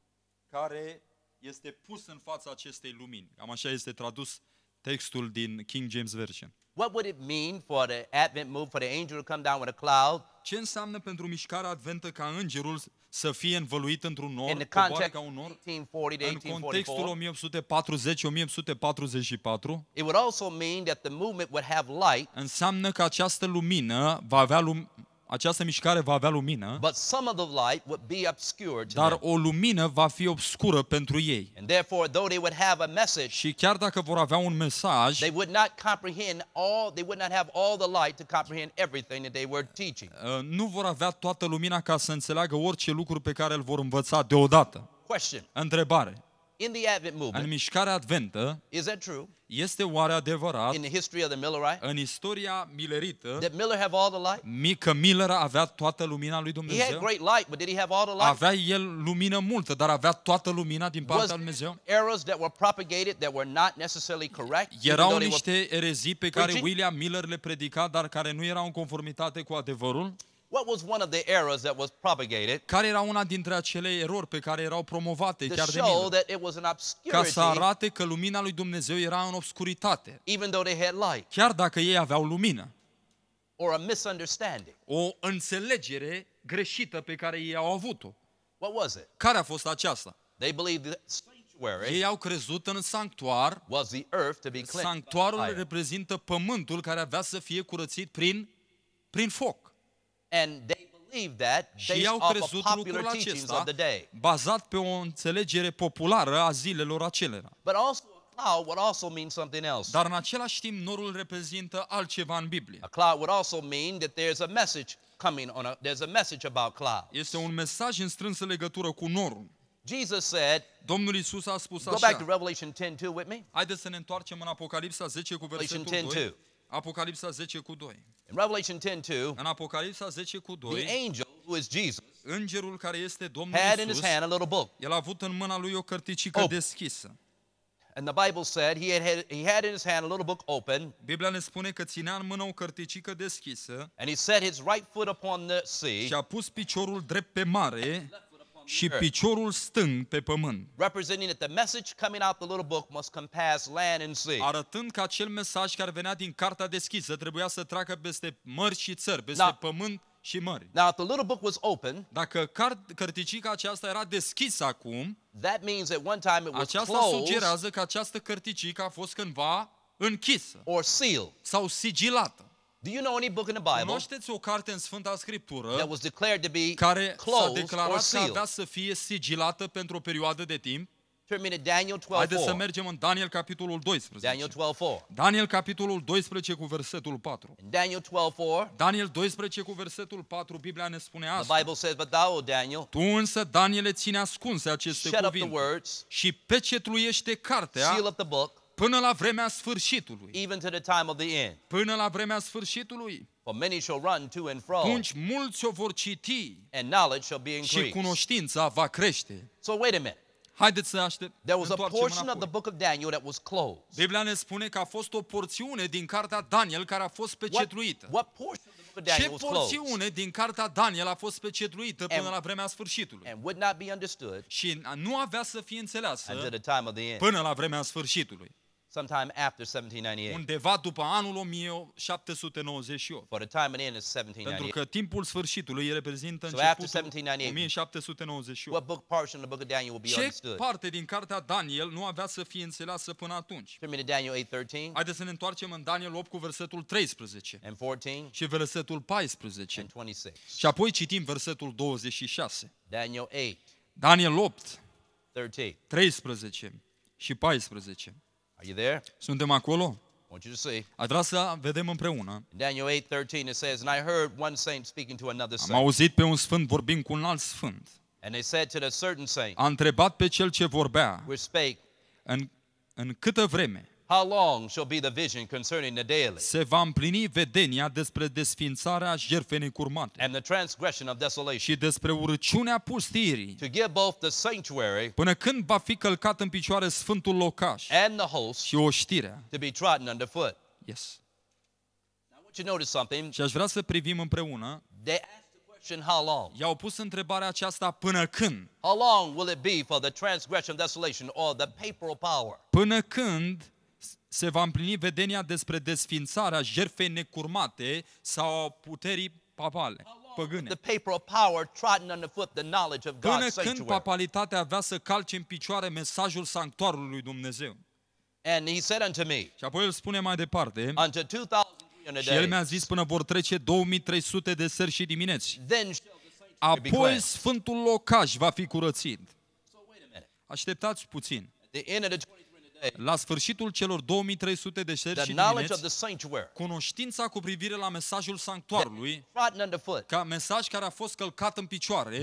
care este pus în fața acestei lumini. Cam așa este tradus textul din King James Version. What would it mean for the Advent move for the angel to come down with a cloud? Ce înseamnă pentru mișcarea adventă ca îngerul să fie învăluit într-un nor, în context, ca un nor? în contextul 1840-1844. It would also mean that the movement would have light. Înseamnă că această lumină va avea lum- această mișcare va avea lumină, but some of the light would be obscured dar o lumină va fi obscură pentru ei. And therefore, though they would have a message, Și chiar dacă vor avea un mesaj, they would not comprehend all. They would not have all the light to comprehend everything that they were teaching. Uh, nu vor avea toată lumina ca să înțeleagă orice lucru pe care îl vor învăța deodată. Question: Întrebare in the Advent movement. În mișcarea adventă. Is that true? Este oare adevărat? In the history of the Millerite? În istoria Millerită. Did Miller have all the light? Mică Miller avea toată lumina lui Dumnezeu. He had great light, but did he have all the light? Avea el lumină multă, dar avea toată lumina din partea lui Dumnezeu. Errors that were propagated that were not necessarily correct. Erau niște erezii pe care William Miller le predica, dar care nu erau în conformitate cu adevărul. What was one of the errors that was propagated? Care era una dintre acele erori pe care erau promovate chiar de mine? Ca să arate că lumina lui Dumnezeu era în obscuritate. Even though they had light. Chiar dacă ei aveau lumină. Or a misunderstanding. O înțelegere greșită pe care ei au avut-o. What was it? Care a fost aceasta? They believed that ei au crezut în sanctuar. Was the earth to be Sanctuarul reprezintă pământul care avea să fie curățit prin, prin foc. And they believed that based și au crezut off of lucrul acesta bazat pe o înțelegere populară a zilelor acelea. But also cloud would also mean something else. Dar în același timp norul reprezintă altceva în Biblie. A cloud would also mean that there's a message coming on a, there's a message about cloud. Este un mesaj în strânsă legătură cu norul. Jesus said, Domnul Isus a spus așa. Go back to Revelation 10:2 with me. Haideți să ne întoarcem în Apocalipsa 10 cu versetul 2. Apocalipsa 10 cu 2. In Revelation 10, 2, în Apocalipsa 10 cu 2, the angel who is Jesus, îngerul care este Domnul had Iisus, in his hand a little book. el a avut în mâna lui o cărticică oh. deschisă. And the Bible said he had, he had in his hand a little book open. Biblia ne spune că ținea în mână o cărticică deschisă. And he set his right foot upon the sea. Și a pus piciorul drept pe mare și piciorul stâng pe pământ. Representing that the message coming out the little book must compass land and sea. Arătând că acel mesaj care venea din cartea deschisă trebuia să treacă peste mări și țări, peste Now, pământ și mări. Now, the little book was open, dacă cart- cărticica aceasta era deschisă acum, that means at one time it was aceasta sugerează că această cărticică a fost cândva închisă or sealed. sau sigilată. Do you know any book in the Bible Cunoașteți o carte în Sfânta Scriptură that was declared to be care s-a or declarat că sealed? avea să fie sigilată pentru o perioadă de timp? Turn me to Daniel Haideți să mergem în Daniel capitolul 12. Daniel 12:4. Daniel capitolul 12 cu versetul 4. In Daniel 12:4, Daniel 12 cu versetul 4, Biblia ne spune asta. the Bible says, "But thou, Daniel, Tu însă, Daniel, ține ascunse aceste cuvinte words, și pecetluiește cartea seal up the book, Până la vremea sfârșitului. Even to the time of the end. Până la vremea sfârșitului. For many shall run to and fro. Atunci mulți o vor citi. And knowledge shall be increased. Și cunoștința va crește. So wait a minute. Haideți să aștept. There was a portion of the book of Daniel that was closed. Biblia ne spune că a fost o porțiune din cartea Daniel care a fost pecetruită. What, what portion ce porțiune din cartea Daniel a fost pecetruită până la vremea sfârșitului. And would not be understood și nu avea să fie înțeleasă Until the the time of end. până la vremea sfârșitului sometime after 1798. Undeva după anul 1798. For the time and end is 1798. Pentru că timpul sfârșitului îi reprezintă so începutul 1798, 1798. What book portion of the book of Daniel will be Ce parte din cartea Daniel nu avea să fie înțeleasă până atunci? Turn to Daniel 8:13. Haideți să ne întoarcem în Daniel 8 cu versetul 13. And 14. Și versetul 14. And 26. Și apoi citim versetul 26. Daniel 8. Daniel 8. 13. 13 și 14. Are you there? Suntem acolo? want you to see. Aș vrea să vedem împreună. In Daniel 8:13 it says, and I heard one saint speaking to another saint. Am auzit pe un sfânt vorbind cu un alt sfânt. And they said to the certain saint. A întrebat pe cel ce vorbea. Which spake. În, în câtă vreme how long shall be the vision concerning the daily? Se va împlini vedenia despre desfințarea jertfenei necurmate. And the transgression of desolation. Și despre urăciunea pustirii. To give both the sanctuary. Până când va fi călcat în picioare sfântul locaș. And the host. Și oștirea. To be trodden underfoot. Yes. Now, I want you to notice something. Și aș vrea să privim împreună. They I-au pus întrebarea aceasta până când? How long will it be for the transgression, desolation, or the papal power? Până când se va împlini vedenia despre desfințarea jerfei necurmate sau a puterii papale, păgâne. Până când papalitatea avea să calce în picioare mesajul sanctuarului lui Dumnezeu. And he said unto me, și apoi el spune mai departe, unto 2000 și el mi-a zis până vor trece 2300 de seri și dimineți. Apoi Sfântul Locaș va fi curățit. Așteptați puțin la sfârșitul celor 2300 de șerpi și dimineți, cunoștința cu privire la mesajul sanctuarului, ca mesaj care a fost călcat în picioare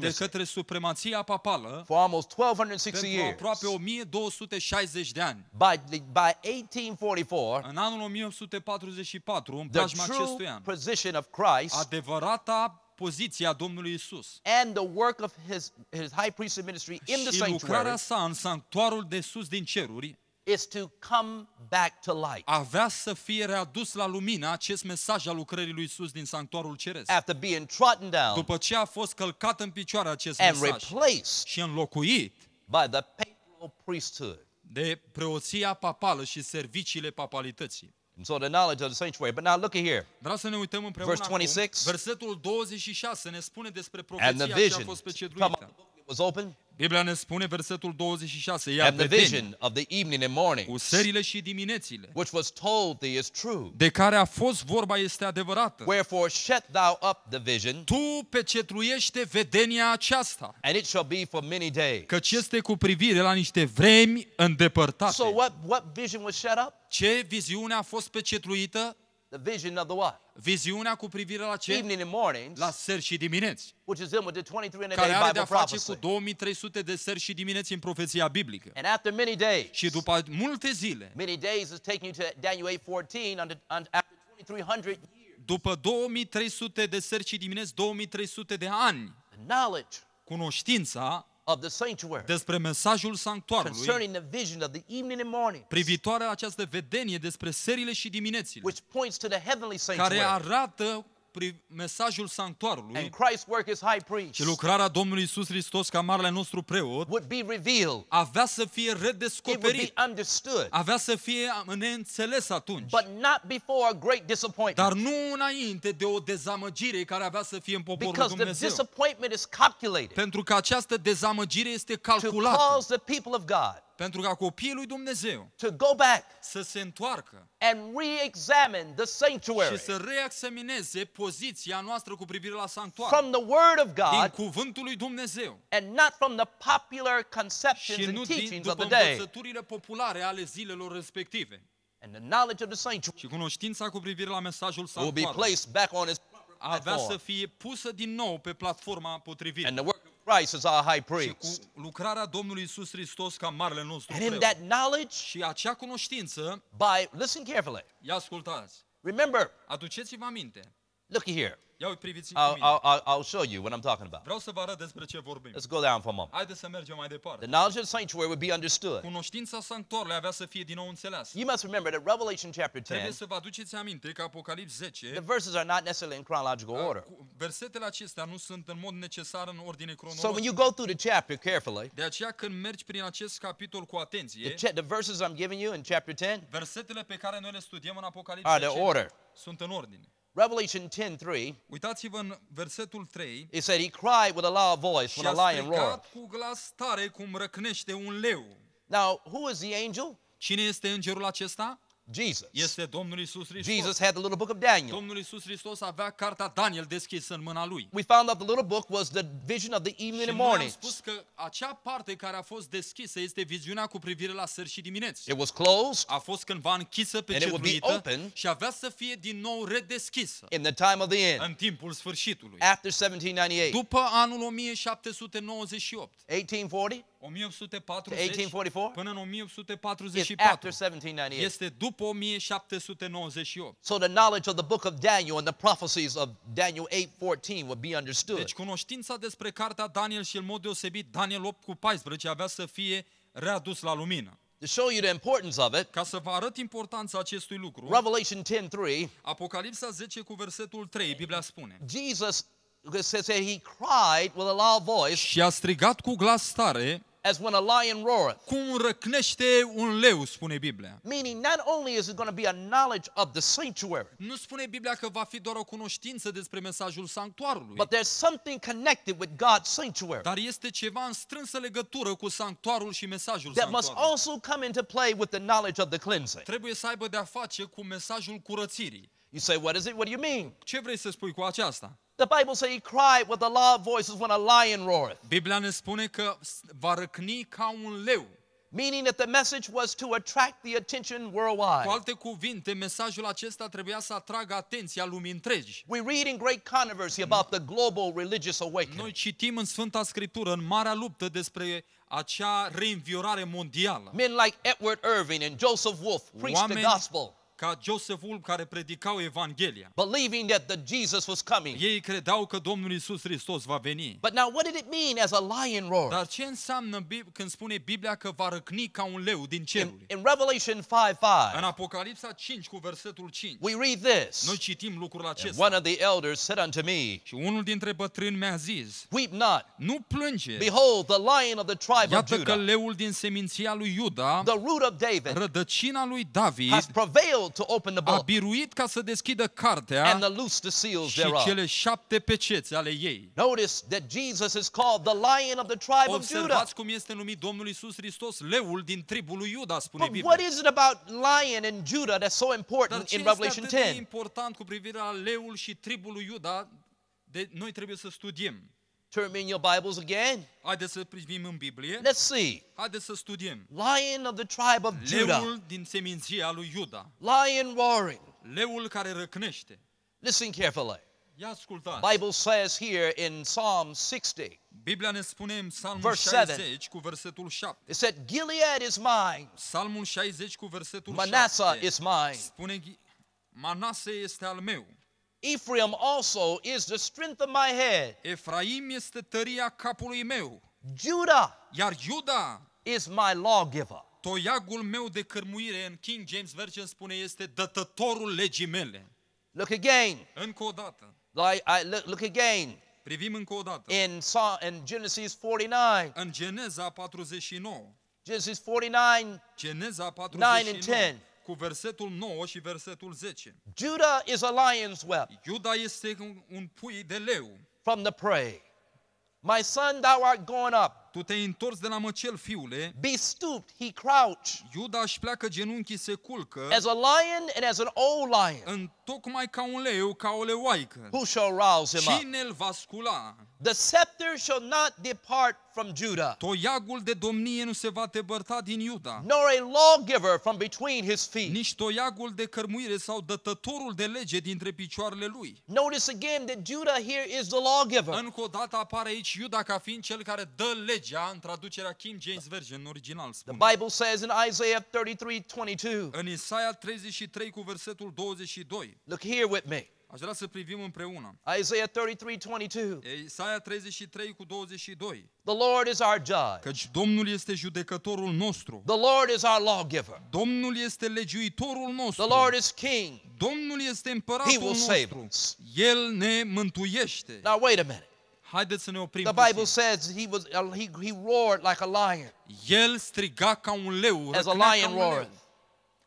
de către supremația papală pentru aproape 1260 de ani. By, by 1844, în anul 1844, în preajma acestui an, adevărata poziția Domnului Isus. And the work of his, his high priestly ministry in the sanctuary. Și lucrarea sa în sanctuarul de sus din ceruri is to come back to light. Avea să fie readus la lumină acest mesaj al lucrării lui Isus din sanctuarul ceresc. After being trodden down. După ce a fost călcat în picioare acest and mesaj. Replaced și înlocuit by the papal priesthood. De preoția papală și serviciile papalității. And so the knowledge of the sanctuary. But now look at here. Vreau să ne uităm împreună Verse 26. Acum. Versetul 26 ne spune despre profeția and the vision. ce a fost pecetluită. was open. Biblia ne spune versetul 26, iar and the vision of the evening and morning, userile și diminețile, which was told thee is true. de care a fost vorba este adevărată. Wherefore shut thou up the vision, tu pecetruiește vedenia aceasta, and it shall be for many days. căci este cu privire la niște vremi îndepărtate. So what, what vision was shut up? Ce viziune a fost pecetruită? The vision of the what? Viziunea cu privire la ce? Evening and mornings, la ser și dimineți. Which is in with the 23 and a day care are de a face cu 2300 de ser și dimineți în profeția biblică. And after many days, și după multe zile. Many days is taking you to Daniel 8, 14, under, under after 2300 years. După 2300 de serci dimineți, 2300 de ani. Cunoștința of the sanctuary. Despre mesajul sanctuarului. Concerning the vision of the evening and morning. Privitoare la această vedenie despre serile și diminețile. Which points to the heavenly sanctuary. Care arată mesajul sanctuarului and Christ's work as high priest, și lucrarea Domnului Isus Hristos ca marele nostru preot would be revealed, avea să fie redescoperit, it would be understood, avea să fie neînțeles atunci, but not before a great disappointment. dar nu înainte de o dezamăgire care avea să fie în poporul Because Dumnezeu. The disappointment is calculated pentru că această dezamăgire este calculată to cause the people of God pentru ca copiii lui Dumnezeu to go back să se întoarcă and re-examine the sanctuary și să reexamineze poziția noastră cu privire la sanctuar from the word of God din cuvântul lui Dumnezeu and not from the popular conceptions și nu and din, după of the învățăturile populare ale zilelor respective. And the knowledge of the sanctuary și cunoștința cu privire la mesajul sanctuar will be placed back on sanctuarului avea să fie pusă din nou pe platforma potrivită. And the word Christ as our high priest. Și cu lucrarea Domnului Isus Hristos ca marele nostru And in that knowledge, și acea cunoștință, by listen carefully. Ia ascultați. Remember. Aduceți-vă aminte. Look here. Ia uite, priviți I'll, I'll, I'll, show you what I'm talking about. Vreau să vă arăt despre ce vorbim. Let's go down for a moment. Haideți să mergem mai departe. The knowledge of the sanctuary would be understood. Cunoștința sanctuarului avea să fie din nou înțeleasă. You must remember that Revelation chapter 10. Trebuie să vă aduceți aminte că Apocalips 10. The verses are not necessarily in chronological order. Versetele acestea nu sunt în mod necesar în ordine cronologică. So when you go through the chapter carefully. De aceea când mergi prin acest capitol cu atenție. The, the verses I'm giving you in chapter 10. Versetele pe care noi le studiem în Apocalipsa 10. Are the order. Sunt în ordine. Revelation 10:3, Uitați-vă în versetul 3. It said he cried with a loud voice when a lion roared. cu glas tare cum răcnește un leu. Now, who is the angel? Cine este îngerul acesta? Jesus. Este Domnul Isus Hristos. Jesus had the little book of Daniel. Domnul Isus Hristos avea cartea Daniel deschisă în mâna lui. We found out the little book was the vision of the evening and morning. Și am spus că acea parte care a fost deschisă este viziunea cu privire la seri și dimineți. It was closed. A fost cândva închisă pe ceduită și avea să fie din nou redeschisă. In the time of the end. În timpul sfârșitului. After 1798. După anul 1798. 1840. 1840 până în 1844. Este după după 1798. So the knowledge of the book of Daniel and the prophecies of Daniel 8:14 would be understood. Deci cunoștința despre cartea Daniel și în mod deosebit Daniel 8 cu 14 avea să fie readus la lumină. To show you the importance of it, Ca să vă arăt importanța acestui lucru, Revelation 10:3, Apocalipsa 10 cu versetul 3, Biblia spune, Jesus says he cried with a loud voice, și a strigat cu glas tare, as when a lion roareth. Cum răcnește un leu, spune Biblia. Meaning not only is it going to be a knowledge of the sanctuary. Nu spune Biblia că va fi doar o cunoștință despre mesajul sanctuarului. But there's something connected with God's sanctuary. Dar este ceva în strânsă legătură cu sanctuarul și mesajul that sanctuarului. That must also come into play with the knowledge of the cleansing. Trebuie să aibă de a face cu mesajul curățirii. You say, what is it? What do you mean? Ce vrei să spui cu aceasta? The Bible says he cried with a loud voice when a lion roareth. Biblia ne spune că va răcni ca un leu. Meaning that the message was to attract the attention worldwide. Cu alte cuvinte, mesajul acesta trebuia să atragă atenția lumii întregi. We read in great controversy about the global religious awakening. Noi citim în Sfânta Scriptură, în marea luptă despre acea reînviorare mondială. Men like Edward Irving and Joseph Wolfe preached the gospel ca Joseph Joseful care predicau Evanghelia. Believing that the Jesus was coming. Ei credeau că Domnul Isus Hristos va veni. But now what did it mean as a lion roar? Dar ce înseamnă când spune Biblia că va răcni ca un leu din ceruri? In, in Revelation 5:5. În Apocalipsa 5 cu versetul 5. We read this. Noi citim lucrul acesta. And one of the elders said unto me. Și unul dintre bătrâni mi-a zis. Weep not. Nu plânge. Behold the lion of the tribe of Judah. Iată că leul din seminția lui Iuda. The root of David. Rădăcina lui David. Has prevailed to open the book. A biruit ca să deschidă cartea. And the loose the seals și thereof. cele șapte peceți ale ei. Notice that Jesus is called the Lion of the tribe Observați of Judah. Observați cum este numit Domnul Isus Hristos, leul din tribul lui Iuda, spune Biblia. But Biblia. what is it about lion and Judah that's so important in Revelation 10? Dar ce este atât de important cu privire la leul și tribul lui Iuda? De, noi trebuie să studiem. Turn me in your Bibles again. Haideți să privim în Biblie. Let's see. Haideți să studiem. Lion of the tribe of Judah. Leul din seminția lui Iuda. Lion roaring. Leul care răcnește. Listen carefully. Ia ascultați. Bible says here in Psalm 60. Biblia ne spune în Psalmul Verse 60 7. cu versetul 7. It said Gilead is mine. Psalmul 60 cu versetul Manasseh 7. Manasseh is mine. Spune Manasse este al meu. Ephraim also is the strength of my head. Efraim este tăria capului meu. Judah Iar Iuda is my lawgiver. Toiagul meu de cărmuire în King James Version spune este dătătorul legii mele. Look again. Încă o dată. Like, I, look, look again. Privim încă o dată. In, in Genesis 49. În Geneza 49. Genesis 49. Geneza 49. 9 and 10. cu versetul 9 și versetul 10. Judah is a lion's whelp. Iuda este un, pui de leu. From the prey. My son, thou art gone up. Tu te-ai întors de la măcel, fiule. Be stooped, he crouched. Iuda își pleacă genunchii, se culcă. As a lion and as an old lion. În tocmai ca un leu, ca o leoaică. Who shall rouse him up? Cine îl va scula? The scepter shall not depart from Judah. Toiagul de domnie nu se va depărta din Iuda. Nor a lawgiver from between his feet. Nici toiagul de cărmuire sau dătătorul de lege dintre picioarele lui. Notice again that Judah here is the lawgiver. Încă o dată apare aici Iuda ca fiind cel care dă lege legea în traducerea King James Version în original spune. The Bible says in Isaiah 33:22. În Isaia 33 cu versetul 22. Look here with me. Aș vrea să privim împreună. Isaiah 33:22. Isaia 33 cu 22. The Lord is our judge. Căci Domnul este judecătorul nostru. The Lord is our lawgiver. Domnul este legiuitorul nostru. The Lord is king. Domnul este împăratul He will nostru. Save us. El ne mântuiește. Now wait a minute. Haideți să ne oprim. The Bible says he was he, he roared like a lion. El striga ca un leu, As a lion roared.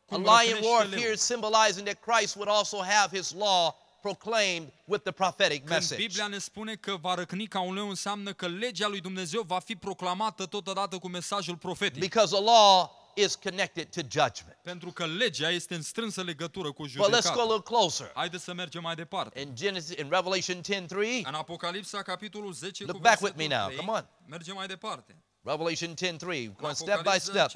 A lion roared here is symbolizing that Christ would also have his law proclaimed with the prophetic message. Când Biblia ne spune că va răcni ca un leu înseamnă că legea lui Dumnezeu va fi proclamată totodată cu mesajul profetic. Because the law is connected to judgment. Pentru că legea este în strânsă legătură cu judecata. But let's go a little closer. Haideți să mergem mai departe. In Genesis in Revelation 10:3. În Apocalipsa capitolul 10 Look back with me now. Come on. Mergem mai departe. Revelation 10:3, going step by step.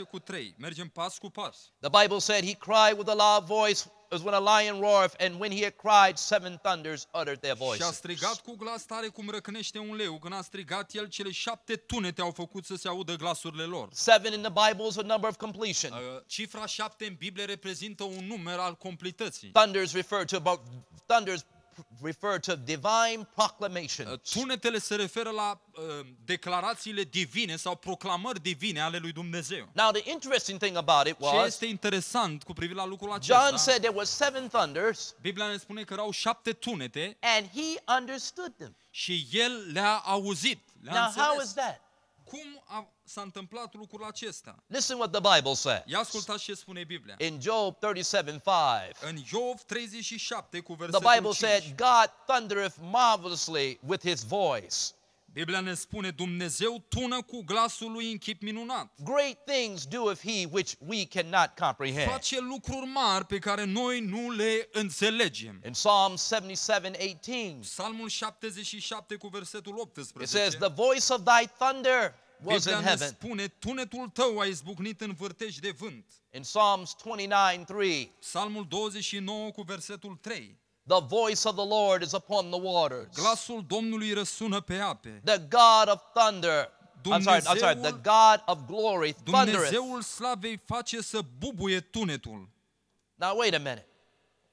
Mergem pas cu pas. The Bible said he cried with a loud voice was when a lion roareth, and when he had cried, seven thunders uttered their voices. Și a strigat cu glas tare cum răcnește un leu. Când a strigat el, cele șapte tunete au făcut să se audă glasurile lor. Seven in the Bible is a number of completion. Uh, cifra șapte în Biblie reprezintă un număr al completății. Thunders refer to about thunders refer to divine proclamations. Uh, Tunetele se referă la uh, declarațiile divine sau proclamări divine ale lui Dumnezeu. Now the interesting thing about it was Ce este interesant cu privire la lucrul acesta? John said there were seven thunders. Biblia ne spune că erau șapte tunete. And he understood them. Și el le-a auzit, le-a Now înțeles. how is that? Cum a s-a întâmplat lucrul acesta. Listen what the Bible says. Ia ascultați ce spune Biblia. In Job 37:5. În Job 37 cu versetul 5. The Bible 5. said God thundereth marvelously with his voice. Biblia ne spune Dumnezeu tună cu glasul lui în chip minunat. Great things do of he which we cannot comprehend. Face lucruri mari pe care noi nu le înțelegem. In Psalm 77:18. Psalmul 77 cu versetul 18. It says the voice of thy thunder was in heaven. Spune, Tunetul tău a izbucnit în vârtej de vânt. In Psalms 29:3. Psalmul 29 cu versetul 3. The voice of the Lord is upon the waters. Glasul Domnului răsună pe ape. The God of thunder. I'm sorry, I'm sorry, the God of glory thundereth. Dumnezeul slavei face să bubuie tunetul. Now wait a minute.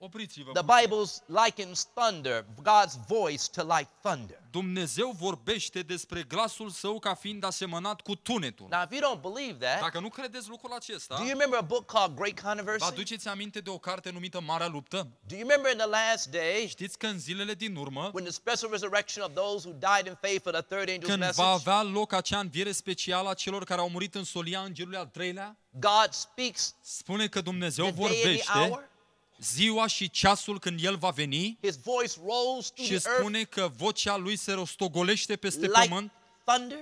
Opriți-vă. The Bible's likens thunder, God's voice to like thunder. Dumnezeu vorbește despre glasul său ca fiind asemănat cu tunetul. Now if you don't believe that, dacă nu credeți lucrul acesta, do you remember a book called Great Controversy? Vă aduceți aminte de o carte numită Marea Luptă? Do you remember in the last day? Știți că în zilele din urmă, when the special resurrection of those who died in faith for the third angel's message, când va avea loc acea înviere specială a celor care au murit în solia îngerului al treilea? God speaks. Spune că Dumnezeu vorbește ziua și ceasul când El va veni His voice rolls și spune că vocea Lui se rostogolește peste like pământ. Thunder.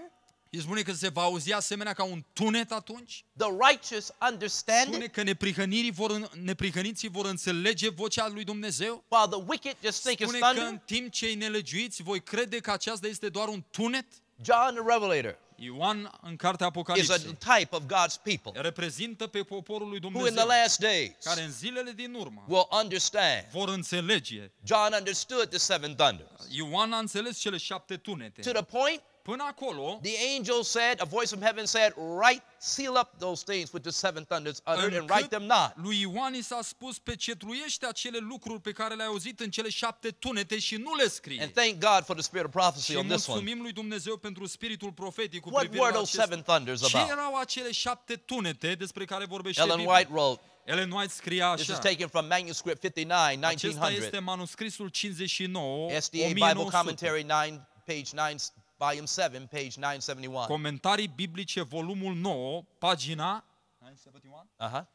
Și spune că se va auzi asemenea ca un tunet atunci. The righteous understand spune că neprihănirii vor, neprihăniții vor înțelege vocea lui Dumnezeu. While the wicked just think spune că în timp cei nelegiuiți voi crede că aceasta este doar un tunet. John the Revelator Ioan în cartea is a Apocalipsei type of God's people reprezintă pe poporul lui who in the Dumnezeu last days care în zilele din urmă will understand. vor înțelege. John understood the seven thunders Ioan a înțeles cele șapte tunete to the point Până acolo, the angel said, a voice from heaven said, write, seal up those things which the seven thunders uttered and write them not. Lui Ioan i s-a spus, pecetruiește acele lucruri pe care le-ai auzit în cele șapte tunete și nu le scrie. And thank God for the spirit of prophecy on this one. mulțumim lui Dumnezeu pentru spiritul profetic cu What privire were la those seven thunders about? Ce erau acele șapte tunete despre care vorbește Ellen White wrote, Ellen White scria așa. This is taken from manuscript 59, 1900. Acesta este manuscrisul 59, SDA 1900. Bible Commentary 9, page 9, volume 7, page 971. Comentarii biblice, volumul 9, pagina 971? Uh-huh.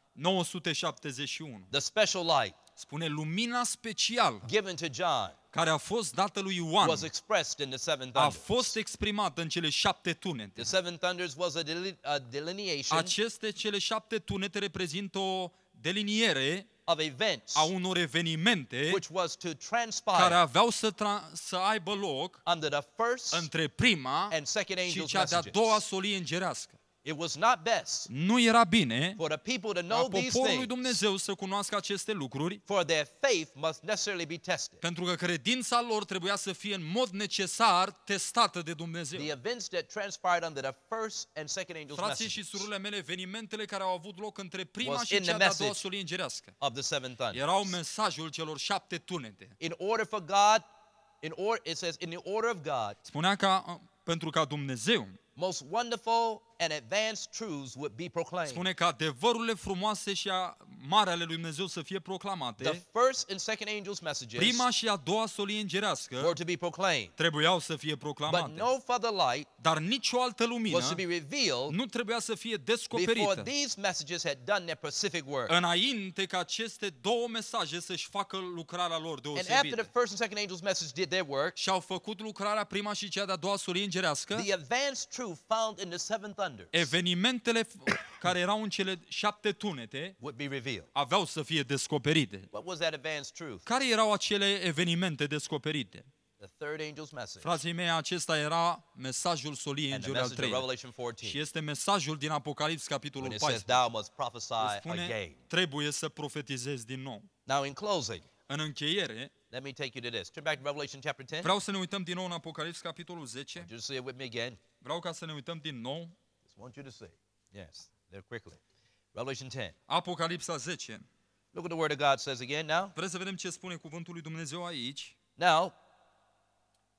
The special light. Spune lumina special. Given to John. Care a fost dată lui Ioan. Was expressed in the seven thunders. A fost exprimată în cele șapte tunete. The seven thunders was a, delineation. Aceste cele șapte tunete reprezintă o deliniere of events a unor evenimente which was to transpire care aveau să, tra- să aibă loc under the first între prima and second și cea de-a doua solie îngerească. It was not best nu era bine for the people to know ca poporul lui Dumnezeu să cunoască aceste lucruri for their faith must necessarily be tested. pentru că credința lor trebuia să fie în mod necesar testată de Dumnezeu. The events that transpired under the first and second angel's Frații și surorile mele, evenimentele care au avut loc între prima și cea de-a doua solie îngerească of the seven thunders. erau mesajul celor șapte tunete. In order for God, in or, it says, in the order of God, spunea că uh, pentru ca Dumnezeu most wonderful and advanced truths would be proclaimed. Spune că adevărurile frumoase și a mari ale lui Dumnezeu să fie proclamate. The first and second angels messages Prima și a doua solie îngerească were to be proclaimed. trebuiau să fie proclamate. But no further light dar nicio altă lumină was to be revealed nu trebuia să fie descoperită these messages had done their work. înainte ca aceste două mesaje să-și facă lucrarea lor deosebită. And after the first and second angel's message did their work, și-au făcut lucrarea prima și cea de-a doua surie îngerească, the advanced truth found in the seven thunders, evenimentele care erau în cele șapte tunete would be revealed. aveau să fie descoperite. What was that advanced truth? Care erau acele evenimente descoperite? Frații mei, acesta era mesajul solii îngerului al treilea. Și este mesajul din Apocalips, capitolul 14. Spune, trebuie să profetizezi din nou. Now, in closing, în încheiere, Let me take you to this. Turn back to Revelation chapter 10. Vreau să ne uităm din nou în Apocalips capitolul 10. see it with me again. Vreau ca să ne uităm din nou. Just want you to see. Yes, there quickly. Revelation 10. Apocalipsa 10. Look what the word of God says again now. Vreți să vedem ce spune cuvântul lui Dumnezeu aici. Now,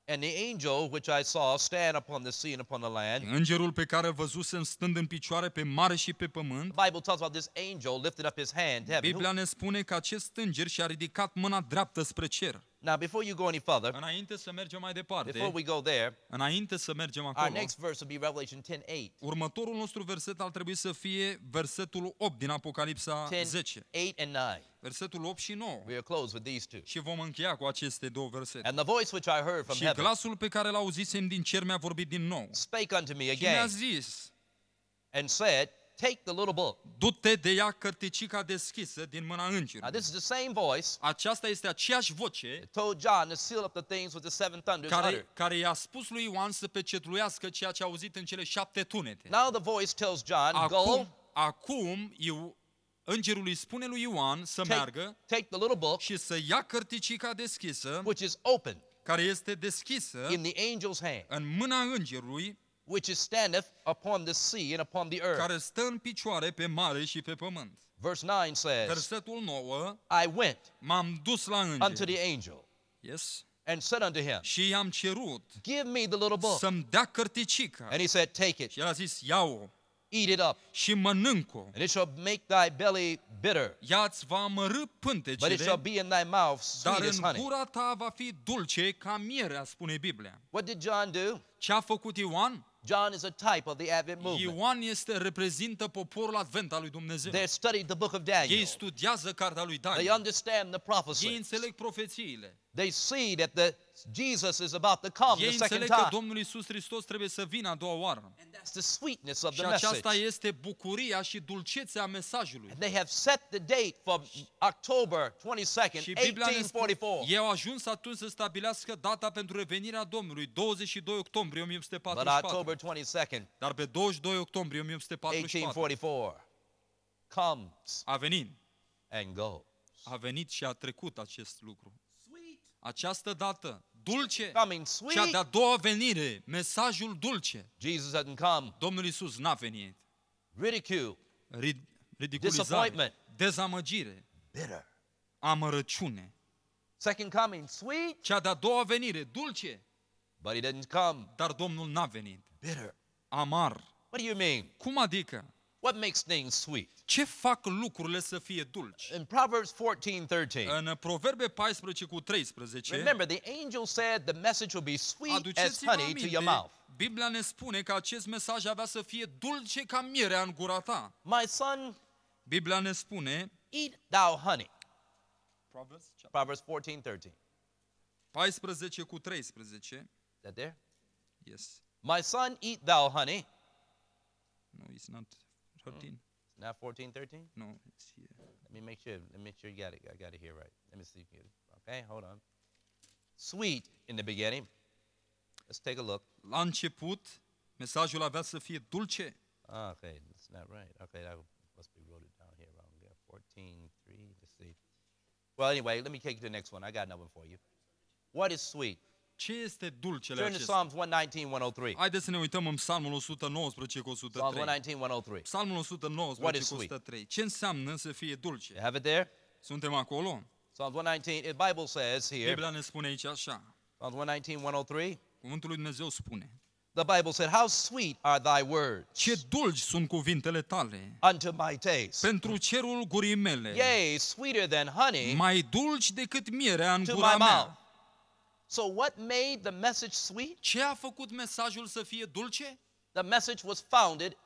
And the angel which I saw stand upon the sea and upon the land. Îngerul pe care văzusem stând în picioare pe mare și pe pământ. The Bible tells about this angel lifted up his hand. Biblia ne spune că acest înger și-a ridicat mâna dreaptă spre cer. Now, before you go any further, înainte să mergem mai departe, before we go there, înainte să mergem acolo, our next verse will be Revelation 10:8. Următorul nostru verset ar trebui să fie versetul 8 din Apocalipsa 10, 10. 8 and 9. Versetul 8 și 9. We close with these two. Și vom încheia cu aceste două versete. And the voice which I heard from și heaven, glasul pe care l-auzisem din cer mi-a vorbit din nou. Spake unto me again. Și mi-a zis. And said, take the little book. Du-te de ia cărticica deschisă din mâna îngerului. this is the same voice. Aceasta este aceeași voce. Told John to seal up the things with the seven thunders. Care, care i-a spus lui Ioan să pecetluiască ceea ce a auzit în cele șapte tunete. Now the voice tells John, acum, go. Acum eu Îngerul îi spune lui Ioan să take, meargă take the little book, și să ia cărticica deschisă, which is open, care este deschisă in the angel's hand. în mâna îngerului which standeth upon the sea and upon the earth. Care stă în picioare pe mare și pe pământ. Verse 9 says, Versetul 9, I went m-am dus la înger, unto the angel yes. and said unto him, și i-am cerut Give me the little book. să-mi dea cărticica. And he said, Take it. Și el a zis, Eat it up. Și mănânc-o. And it shall make thy belly bitter. va pântecele. But it shall be in thy mouth sweet as honey. în gura ta va fi dulce ca mierea, spune Biblia. What did John do? Ce a făcut Ioan? John is a type of the Advent movement. Ioan este reprezintă poporul advent al lui Dumnezeu. They studied the book of Daniel. Ei studiază cartea lui Daniel. They understand the prophecies. Ei înțeleg profețiile. They see that the Jesus is about to come Ei the second time. că Domnul Iisus Hristos trebuie să vină a doua oară. And that's the sweetness of the și aceasta message. este bucuria și dulcețea mesajului. And they have set the date for October 22nd, 1844. Ei au ajuns atunci să stabilească data pentru revenirea Domnului, 22 octombrie 1844. But October 22nd, Dar pe 22 octombrie 1844 1844, comes a venit and goes. A venit și a trecut acest lucru. Această dată, dulce, coming cea de-a doua venire, mesajul dulce. Jesus hadn't come. Domnul Isus n-a venit. Ridicule. ridiculizare, dezamăgire, bitter. amărăciune. Second coming, sweet. Cea de-a doua venire, dulce. But he didn't come. Dar Domnul n-a venit. Bitter. Amar. What do you mean? Cum adică? What makes things sweet? Ce fac lucrurile să fie dulci? In Proverbs 14:13. În Proverbe 14 cu 13. Remember the angel said the message will be sweet as honey to your mouth. Biblia ne spune că acest mesaj avea să fie dulce ca mierea în gura ta. My son, Biblia ne spune, eat thou honey. Proverbs, Proverbs 14:13. 14 cu 13. That there? Yes. My son, eat thou honey. No, it's not. 14. not 14, 13? No, it's here. Let me make sure. Let me make sure you got it. I got it here right. Let me see if you get it. Okay, hold on. Sweet in the beginning. Let's take a look. La început, mesajul avea să fie dulce. Ah, okay, that's not right. Okay, that must be wrote it down here wrong. Yeah, 14, 3, let's see. Well, anyway, let me take you to the next one. I got another one for you. What is sweet? Ce este dulcele Turn acesta? Psalms 119, 103. Haideți să ne uităm în Psalmul 119 cu 103. Psalm 119, 103. Psalmul 119 cu 103. Ce înseamnă să fie dulce? You have it there? Suntem acolo? Psalm 119, the Bible says here. Biblia ne spune aici așa. Psalm 119, 103. Cuvântul lui Dumnezeu spune. The Bible said, How sweet are thy words. Ce dulci sunt cuvintele tale. Unto my taste. Pentru cerul gurii mele. Yea, sweeter than honey. Mai dulci decât mierea în gura mea. To my Mouth. So what made the message sweet? Ce a făcut mesajul să fie dulce? The message was founded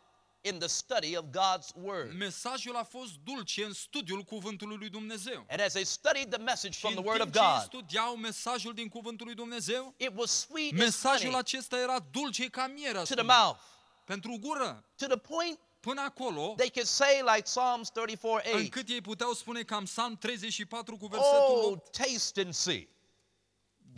in the study of God's word. Mesajul a fost dulce în studiul cuvântului lui Dumnezeu. And as they studied the message from the word of God. studiau mesajul din cuvântul lui Dumnezeu. It was sweet Mesajul acesta era dulce ca mierea. To the mouth. Pentru gură. To the point Până acolo, they could say like Psalms 34:8. Încât ei puteau spune cam Psalm 34 cu oh, versetul oh, taste and see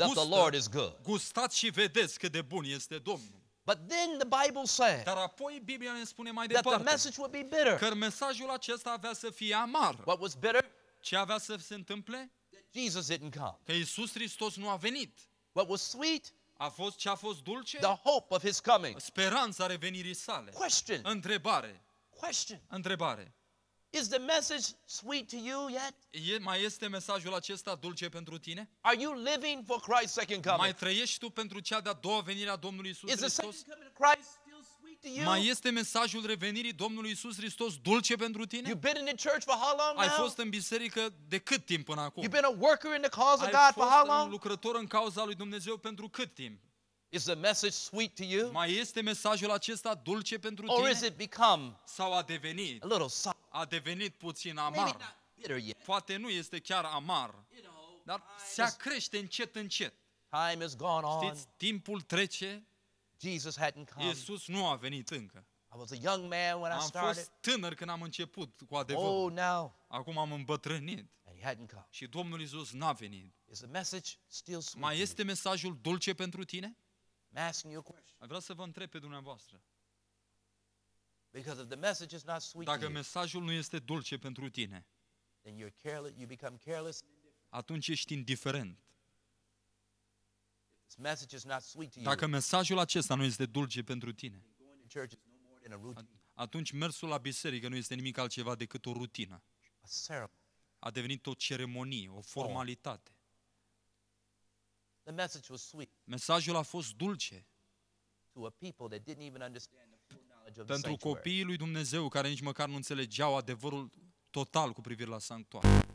that gustă, the Lord is good. Gustați și vedeți cât de bun este Domnul. But then the Bible said Dar apoi Biblia ne spune mai departe that the message would be bitter. că mesajul acesta avea să fie amar. What was bitter? Ce avea să se întâmple? Jesus didn't come. Că Iisus Hristos nu a venit. What was sweet? A fost ce a fost dulce? The hope of his coming. Speranța revenirii sale. Question. Întrebare. Question. Întrebare. Is the message sweet to you yet? E, mai este mesajul acesta dulce pentru tine? Are you living for Christ's second coming? Mai trăiești tu pentru cea de-a doua venire a Domnului Isus Is The second coming of Christ still sweet to you? Mai este mesajul revenirii Domnului Isus Hristos dulce pentru tine? You've been in the church for how long now? Ai fost în biserică de cât timp până acum? You've been a worker in the cause of Ai God for how long? Ai fost un lucrător în cauza lui Dumnezeu pentru cât timp? Is the message sweet to you? Mai este mesajul acesta dulce pentru tine? Or is it become Sau a devenit a little sour? a devenit puțin amar. Poate nu este chiar amar, dar se crește încet, încet. Time has gone on. Știți, timpul trece. Jesus hadn't come. Iisus nu a venit încă. I was a young man when I started. Am fost tânăr când am început cu adevărul. Oh, now. Acum am îmbătrânit. And he hadn't come. Și Domnul Iisus n-a venit. Is the message still sweet Mai este mesajul dulce pentru tine? I'm asking you a question. Vreau să vă întreb pe dumneavoastră. Because if the message is not sweet Dacă mesajul nu este dulce pentru tine, then you're careless, you become careless. atunci ești indiferent. This message is not sweet to you, Dacă mesajul acesta nu este dulce pentru tine, atunci mersul la biserică nu este nimic altceva decât o rutină. A devenit o ceremonie, o formalitate. Mesajul a fost dulce pentru copiii lui Dumnezeu care nici măcar nu înțelegeau adevărul total cu privire la sanctuar.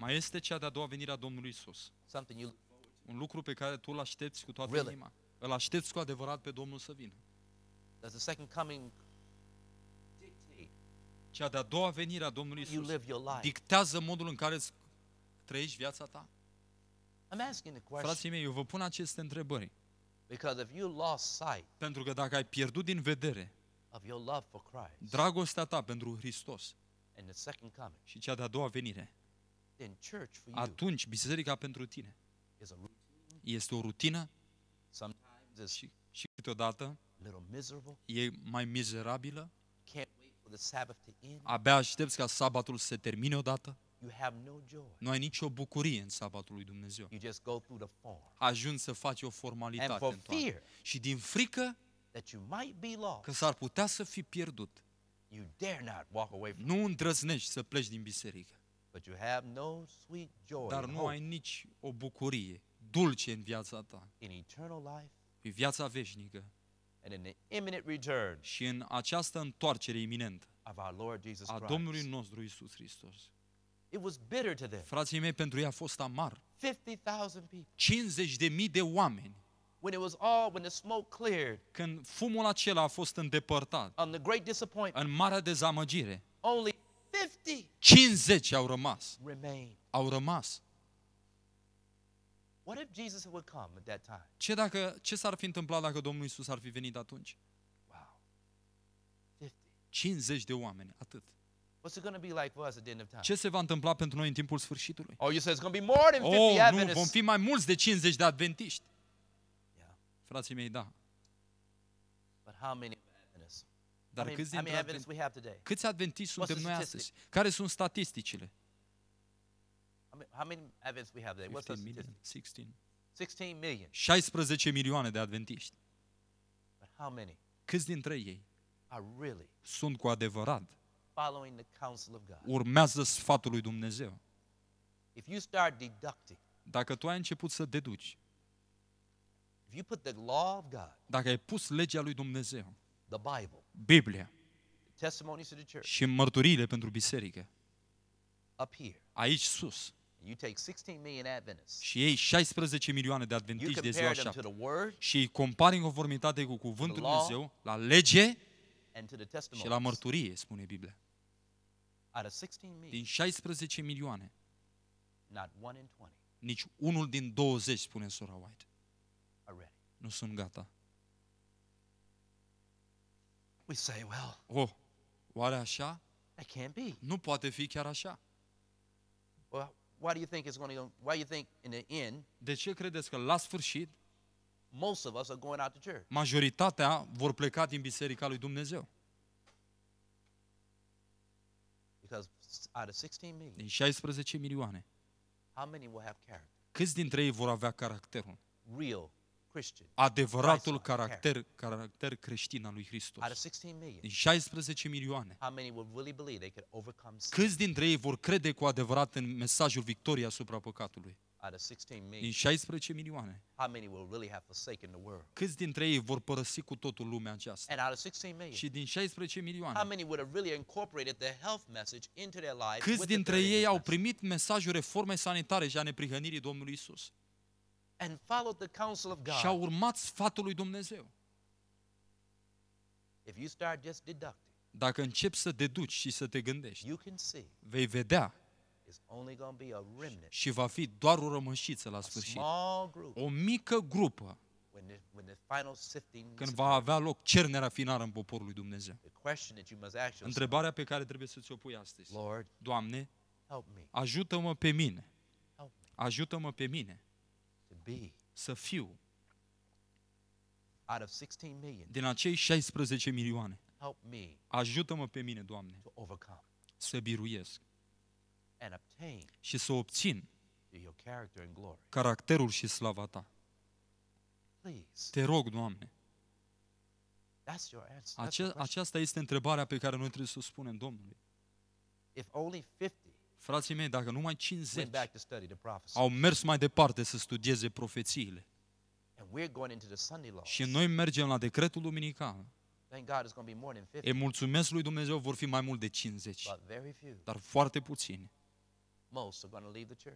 Mai este cea de-a doua venire a Domnului Isus. Un lucru pe care tu îl aștepți cu toată really? inima. Îl aștepți cu adevărat pe Domnul să vină. Cea de-a doua venire a Domnului Isus dictează modul în care îți trăiești viața ta. Frații mei, eu vă pun aceste întrebări. Because if you lost sight Pentru că dacă ai pierdut din vedere of your love for Christ dragostea ta pentru Hristos and the second coming, și cea de-a doua venire, then church for you atunci biserica pentru tine is a routine, este o rutină sometimes it's și, și câteodată little miserable, e mai mizerabilă. Can't wait for the Sabbath to end. Abia aștepți ca sabatul să se termine odată. You have no joy. Nu ai nicio bucurie în sabatul lui Dumnezeu. You just go through the form. Ajungi să faci o formalitate And for în Fear și din frică that you might be lost, că s-ar putea să fii pierdut, you dare not walk away from nu îndrăznești să pleci din biserică. But you have no sweet joy Dar nu ai nici o bucurie dulce în viața ta. In eternal life, pe viața veșnică. And in the imminent return, și în această întoarcere iminentă a Domnului nostru Isus Hristos. It was bitter to them. Frații mei, pentru ei a fost amar. 50.000 de de oameni. When it was all, when the smoke cleared, când fumul acela a fost îndepărtat, on the great disappointment, în marea dezamăgire, only 50, 50 au rămas. Remain. Au rămas. What if Jesus would come at that time? Ce dacă ce s-ar fi întâmplat dacă Domnul Isus ar fi venit atunci? Wow. 50. 50 de oameni, atât. Ce se va întâmpla pentru noi în timpul sfârșitului? Oh, you say it's going to be more than 50 oh, Adventists. nu, vom fi mai mulți de 50 de adventiști. Yeah. Frații mei, da. But how many Adventists? Dar how many, câți, dintre advent... we have today? câți adventiști suntem noi astăzi? Care sunt statisticile? How many Adventists we have today? What's the million, 16. 16 million. 16 milioane de adventiști. But how many? Câți dintre ei are really sunt cu adevărat Urmează sfatul lui Dumnezeu. If you start deducting, dacă tu ai început să deduci, if you put the law of God, dacă ai pus legea lui Dumnezeu, the Bible, Biblia, testimonies of the church, și mărturile pentru biserică, up here, aici sus, You take 16 million Adventists. Și ei 16 milioane de adventiști de ziua șapte, Și îi compari în conformitate cu cuvântul Dumnezeu, la lege și la mărturie, spune Biblia din 16 milioane, nici unul din 20, spune sora White, nu sunt gata. We say, well, oh, oare așa? It can't be. Nu poate fi chiar așa. Well, why do you think it's going to why do you think in the end? De ce credeți că la sfârșit most of us are going out to church? Majoritatea vor pleca din biserica lui Dumnezeu. din 16 milioane, câți dintre ei vor avea caracterul? Real Adevăratul caracter, caracter creștin al lui Hristos. Din 16 milioane. Câți dintre ei vor crede cu adevărat în mesajul victoriei asupra păcatului? din 16 milioane, câți dintre ei vor părăsi cu totul lumea aceasta? Și din 16 milioane, câți dintre ei au primit mesajul reformei sanitare și a neprihănirii Domnului Isus? Și au urmat sfatul lui Dumnezeu. Dacă începi să deduci și să te gândești, vei vedea și va fi doar o rămășiță la sfârșit. O mică grupă când va avea loc cernerea finală în poporul lui Dumnezeu. Întrebarea pe care trebuie să ți-o pui astăzi. Doamne, ajută-mă pe mine. Ajută-mă pe mine să fiu din acei 16 milioane. Ajută-mă pe mine, Doamne, să biruiesc și să obțin caracterul și slava ta. Te rog, Doamne. Ace- aceasta este întrebarea pe care noi trebuie să o spunem Domnului. Frații mei, dacă numai 50 au mers mai departe să studieze profețiile, și noi mergem la decretul duminical. E mulțumesc lui Dumnezeu, vor fi mai mult de 50, dar foarte puțini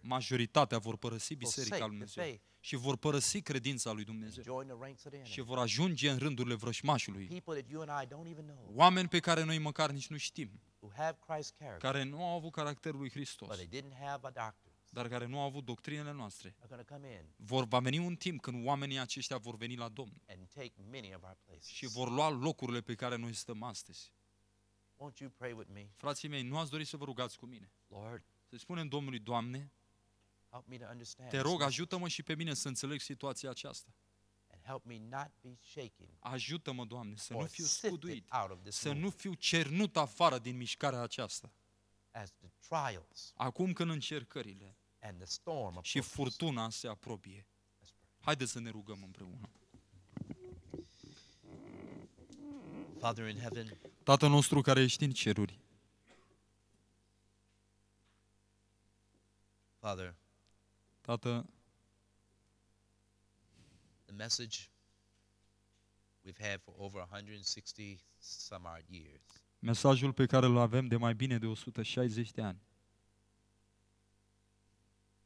Majoritatea vor părăsi Biserica lui Dumnezeu și vor părăsi credința lui Dumnezeu și vor ajunge în rândurile vrășmașului. Oameni pe care noi măcar nici nu știm, care nu au avut caracterul lui Hristos, dar care nu au avut doctrinele noastre. Vor, va veni un timp când oamenii aceștia vor veni la Domn și vor lua locurile pe care noi stăm astăzi. Frații mei, nu ați dori să vă rugați cu mine? Să spunem Domnului, Doamne, te rog, ajută-mă și pe mine să înțeleg situația aceasta. Ajută-mă, Doamne, să nu fiu scuduit, să nu fiu cernut afară din mișcarea aceasta. Acum când încercările și furtuna se apropie, haideți să ne rugăm împreună. Tatăl nostru care ești în ceruri, Father, Tată, the message we've had for over 160 some odd years mesajul pe care îl avem de mai bine de 160 de ani.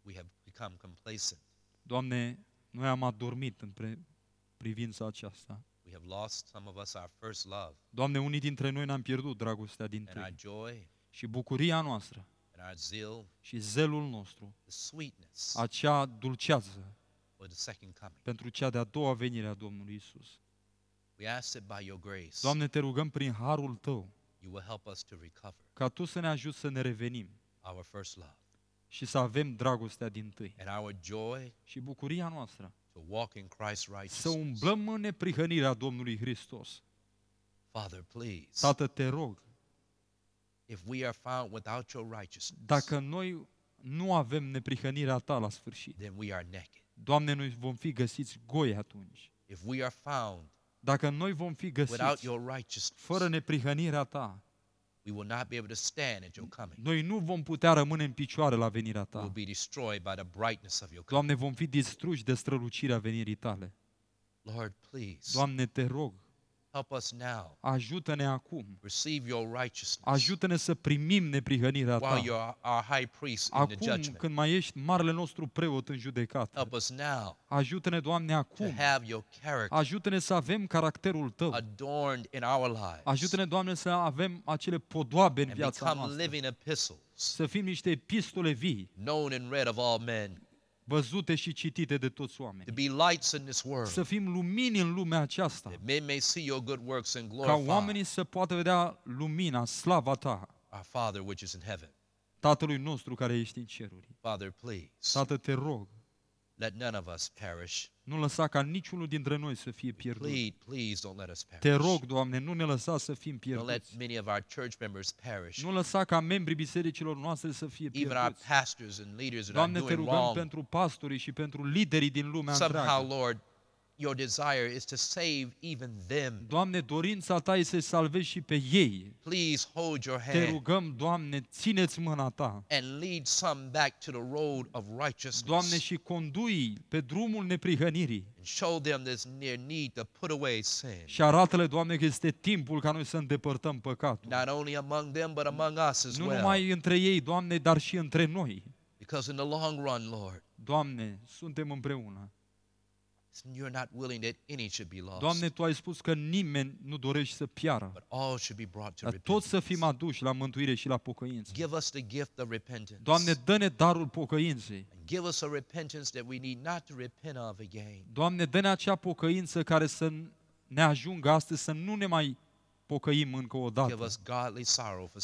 We have become complacent. Doamne, noi am adormit în pre- privința aceasta. We have lost some of us our first love. Doamne, unii dintre noi ne-am pierdut dragostea din tâi. Și bucuria noastră și zelul nostru, acea dulceață pentru cea de-a doua venire a Domnului Isus. Doamne, te rugăm prin harul Tău ca Tu să ne ajut să ne revenim și să avem dragostea din tâi și bucuria noastră să umblăm în neprihănirea Domnului Hristos. Tată, te rog, dacă noi nu avem neprihănirea ta la sfârșit, Doamne, noi vom fi găsiți goi atunci. dacă noi vom fi găsiți fără neprihănirea ta, noi nu vom putea rămâne în picioare la venirea ta. Doamne, vom fi distruși de strălucirea venirii tale. Doamne, te rog, Help us now. Ajută-ne acum. Receive your righteousness. Ajută-ne să primim neprihănirea ta. While you our high priest acum, in the judgment. când mai ești marele nostru preot în judecată. Help us now. Ajută-ne, Doamne, acum. To have your character. Ajută-ne să avem caracterul tău. Adorned in our lives. Ajută-ne, Doamne, să avem acele podoabe în viața noastră. Living epistles. Să fim niște epistole vii. Known and read of all men văzute și citite de toți oamenii. Să fim lumini în lumea aceasta. Ca oamenii să poată vedea lumina, slava ta. Tatălui nostru care ești în ceruri. Tată, te rog. Let none of us perish. Nu lăsa ca niciunul dintre noi să fie pierdut. Plead, please don't let us perish. Te rog, Doamne, nu ne lăsa să fim pierduți. Don't let many of our church members perish. Nu lăsa ca membrii bisericilor noastre să fie pierduți. Even our pastors and leaders Doamne, are doing te rugăm wrong. pentru pastorii și pentru liderii din lumea Somehow, întreagă. Lord, your desire is to save even them. Doamne, dorința ta este să salvezi și pe ei. Please hold your hand. Te rugăm, Doamne, țineți mâna ta. And lead some back to the road of righteousness. Doamne, și condui pe drumul neprihănirii. And show them this near need to put away sin. Și arată-le, Doamne, că este timpul ca noi să îndepărtăm păcatul. Not only among them, but among us as well. Nu numai între ei, Doamne, dar și între noi. Because in the long run, Lord, Doamne, suntem împreună. You're not willing that any should be lost. Doamne, Tu ai spus că nimeni nu dorește să piară. But all should be brought to Dar toți să fim aduși la mântuire și la pocăință. Give us the gift of repentance. Doamne, dă-ne darul pocăinței. Give us a repentance that we need not to repent of again. Doamne, dă-ne acea pocăință care să ne ajungă astăzi să nu ne mai pocăim încă o dată.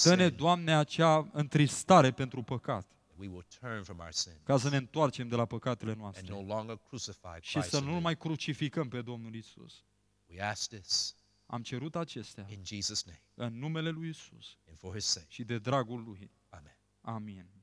Dă-ne, Doamne, acea întristare pentru păcat we will turn from our sins. Ca să ne întoarcem de la păcatele noastre. și să nu mai crucificăm pe Domnul Isus. We ask this. Am cerut acestea. In Jesus name. În numele lui Isus. And for his sake. Și de dragul lui. Amen. Amin.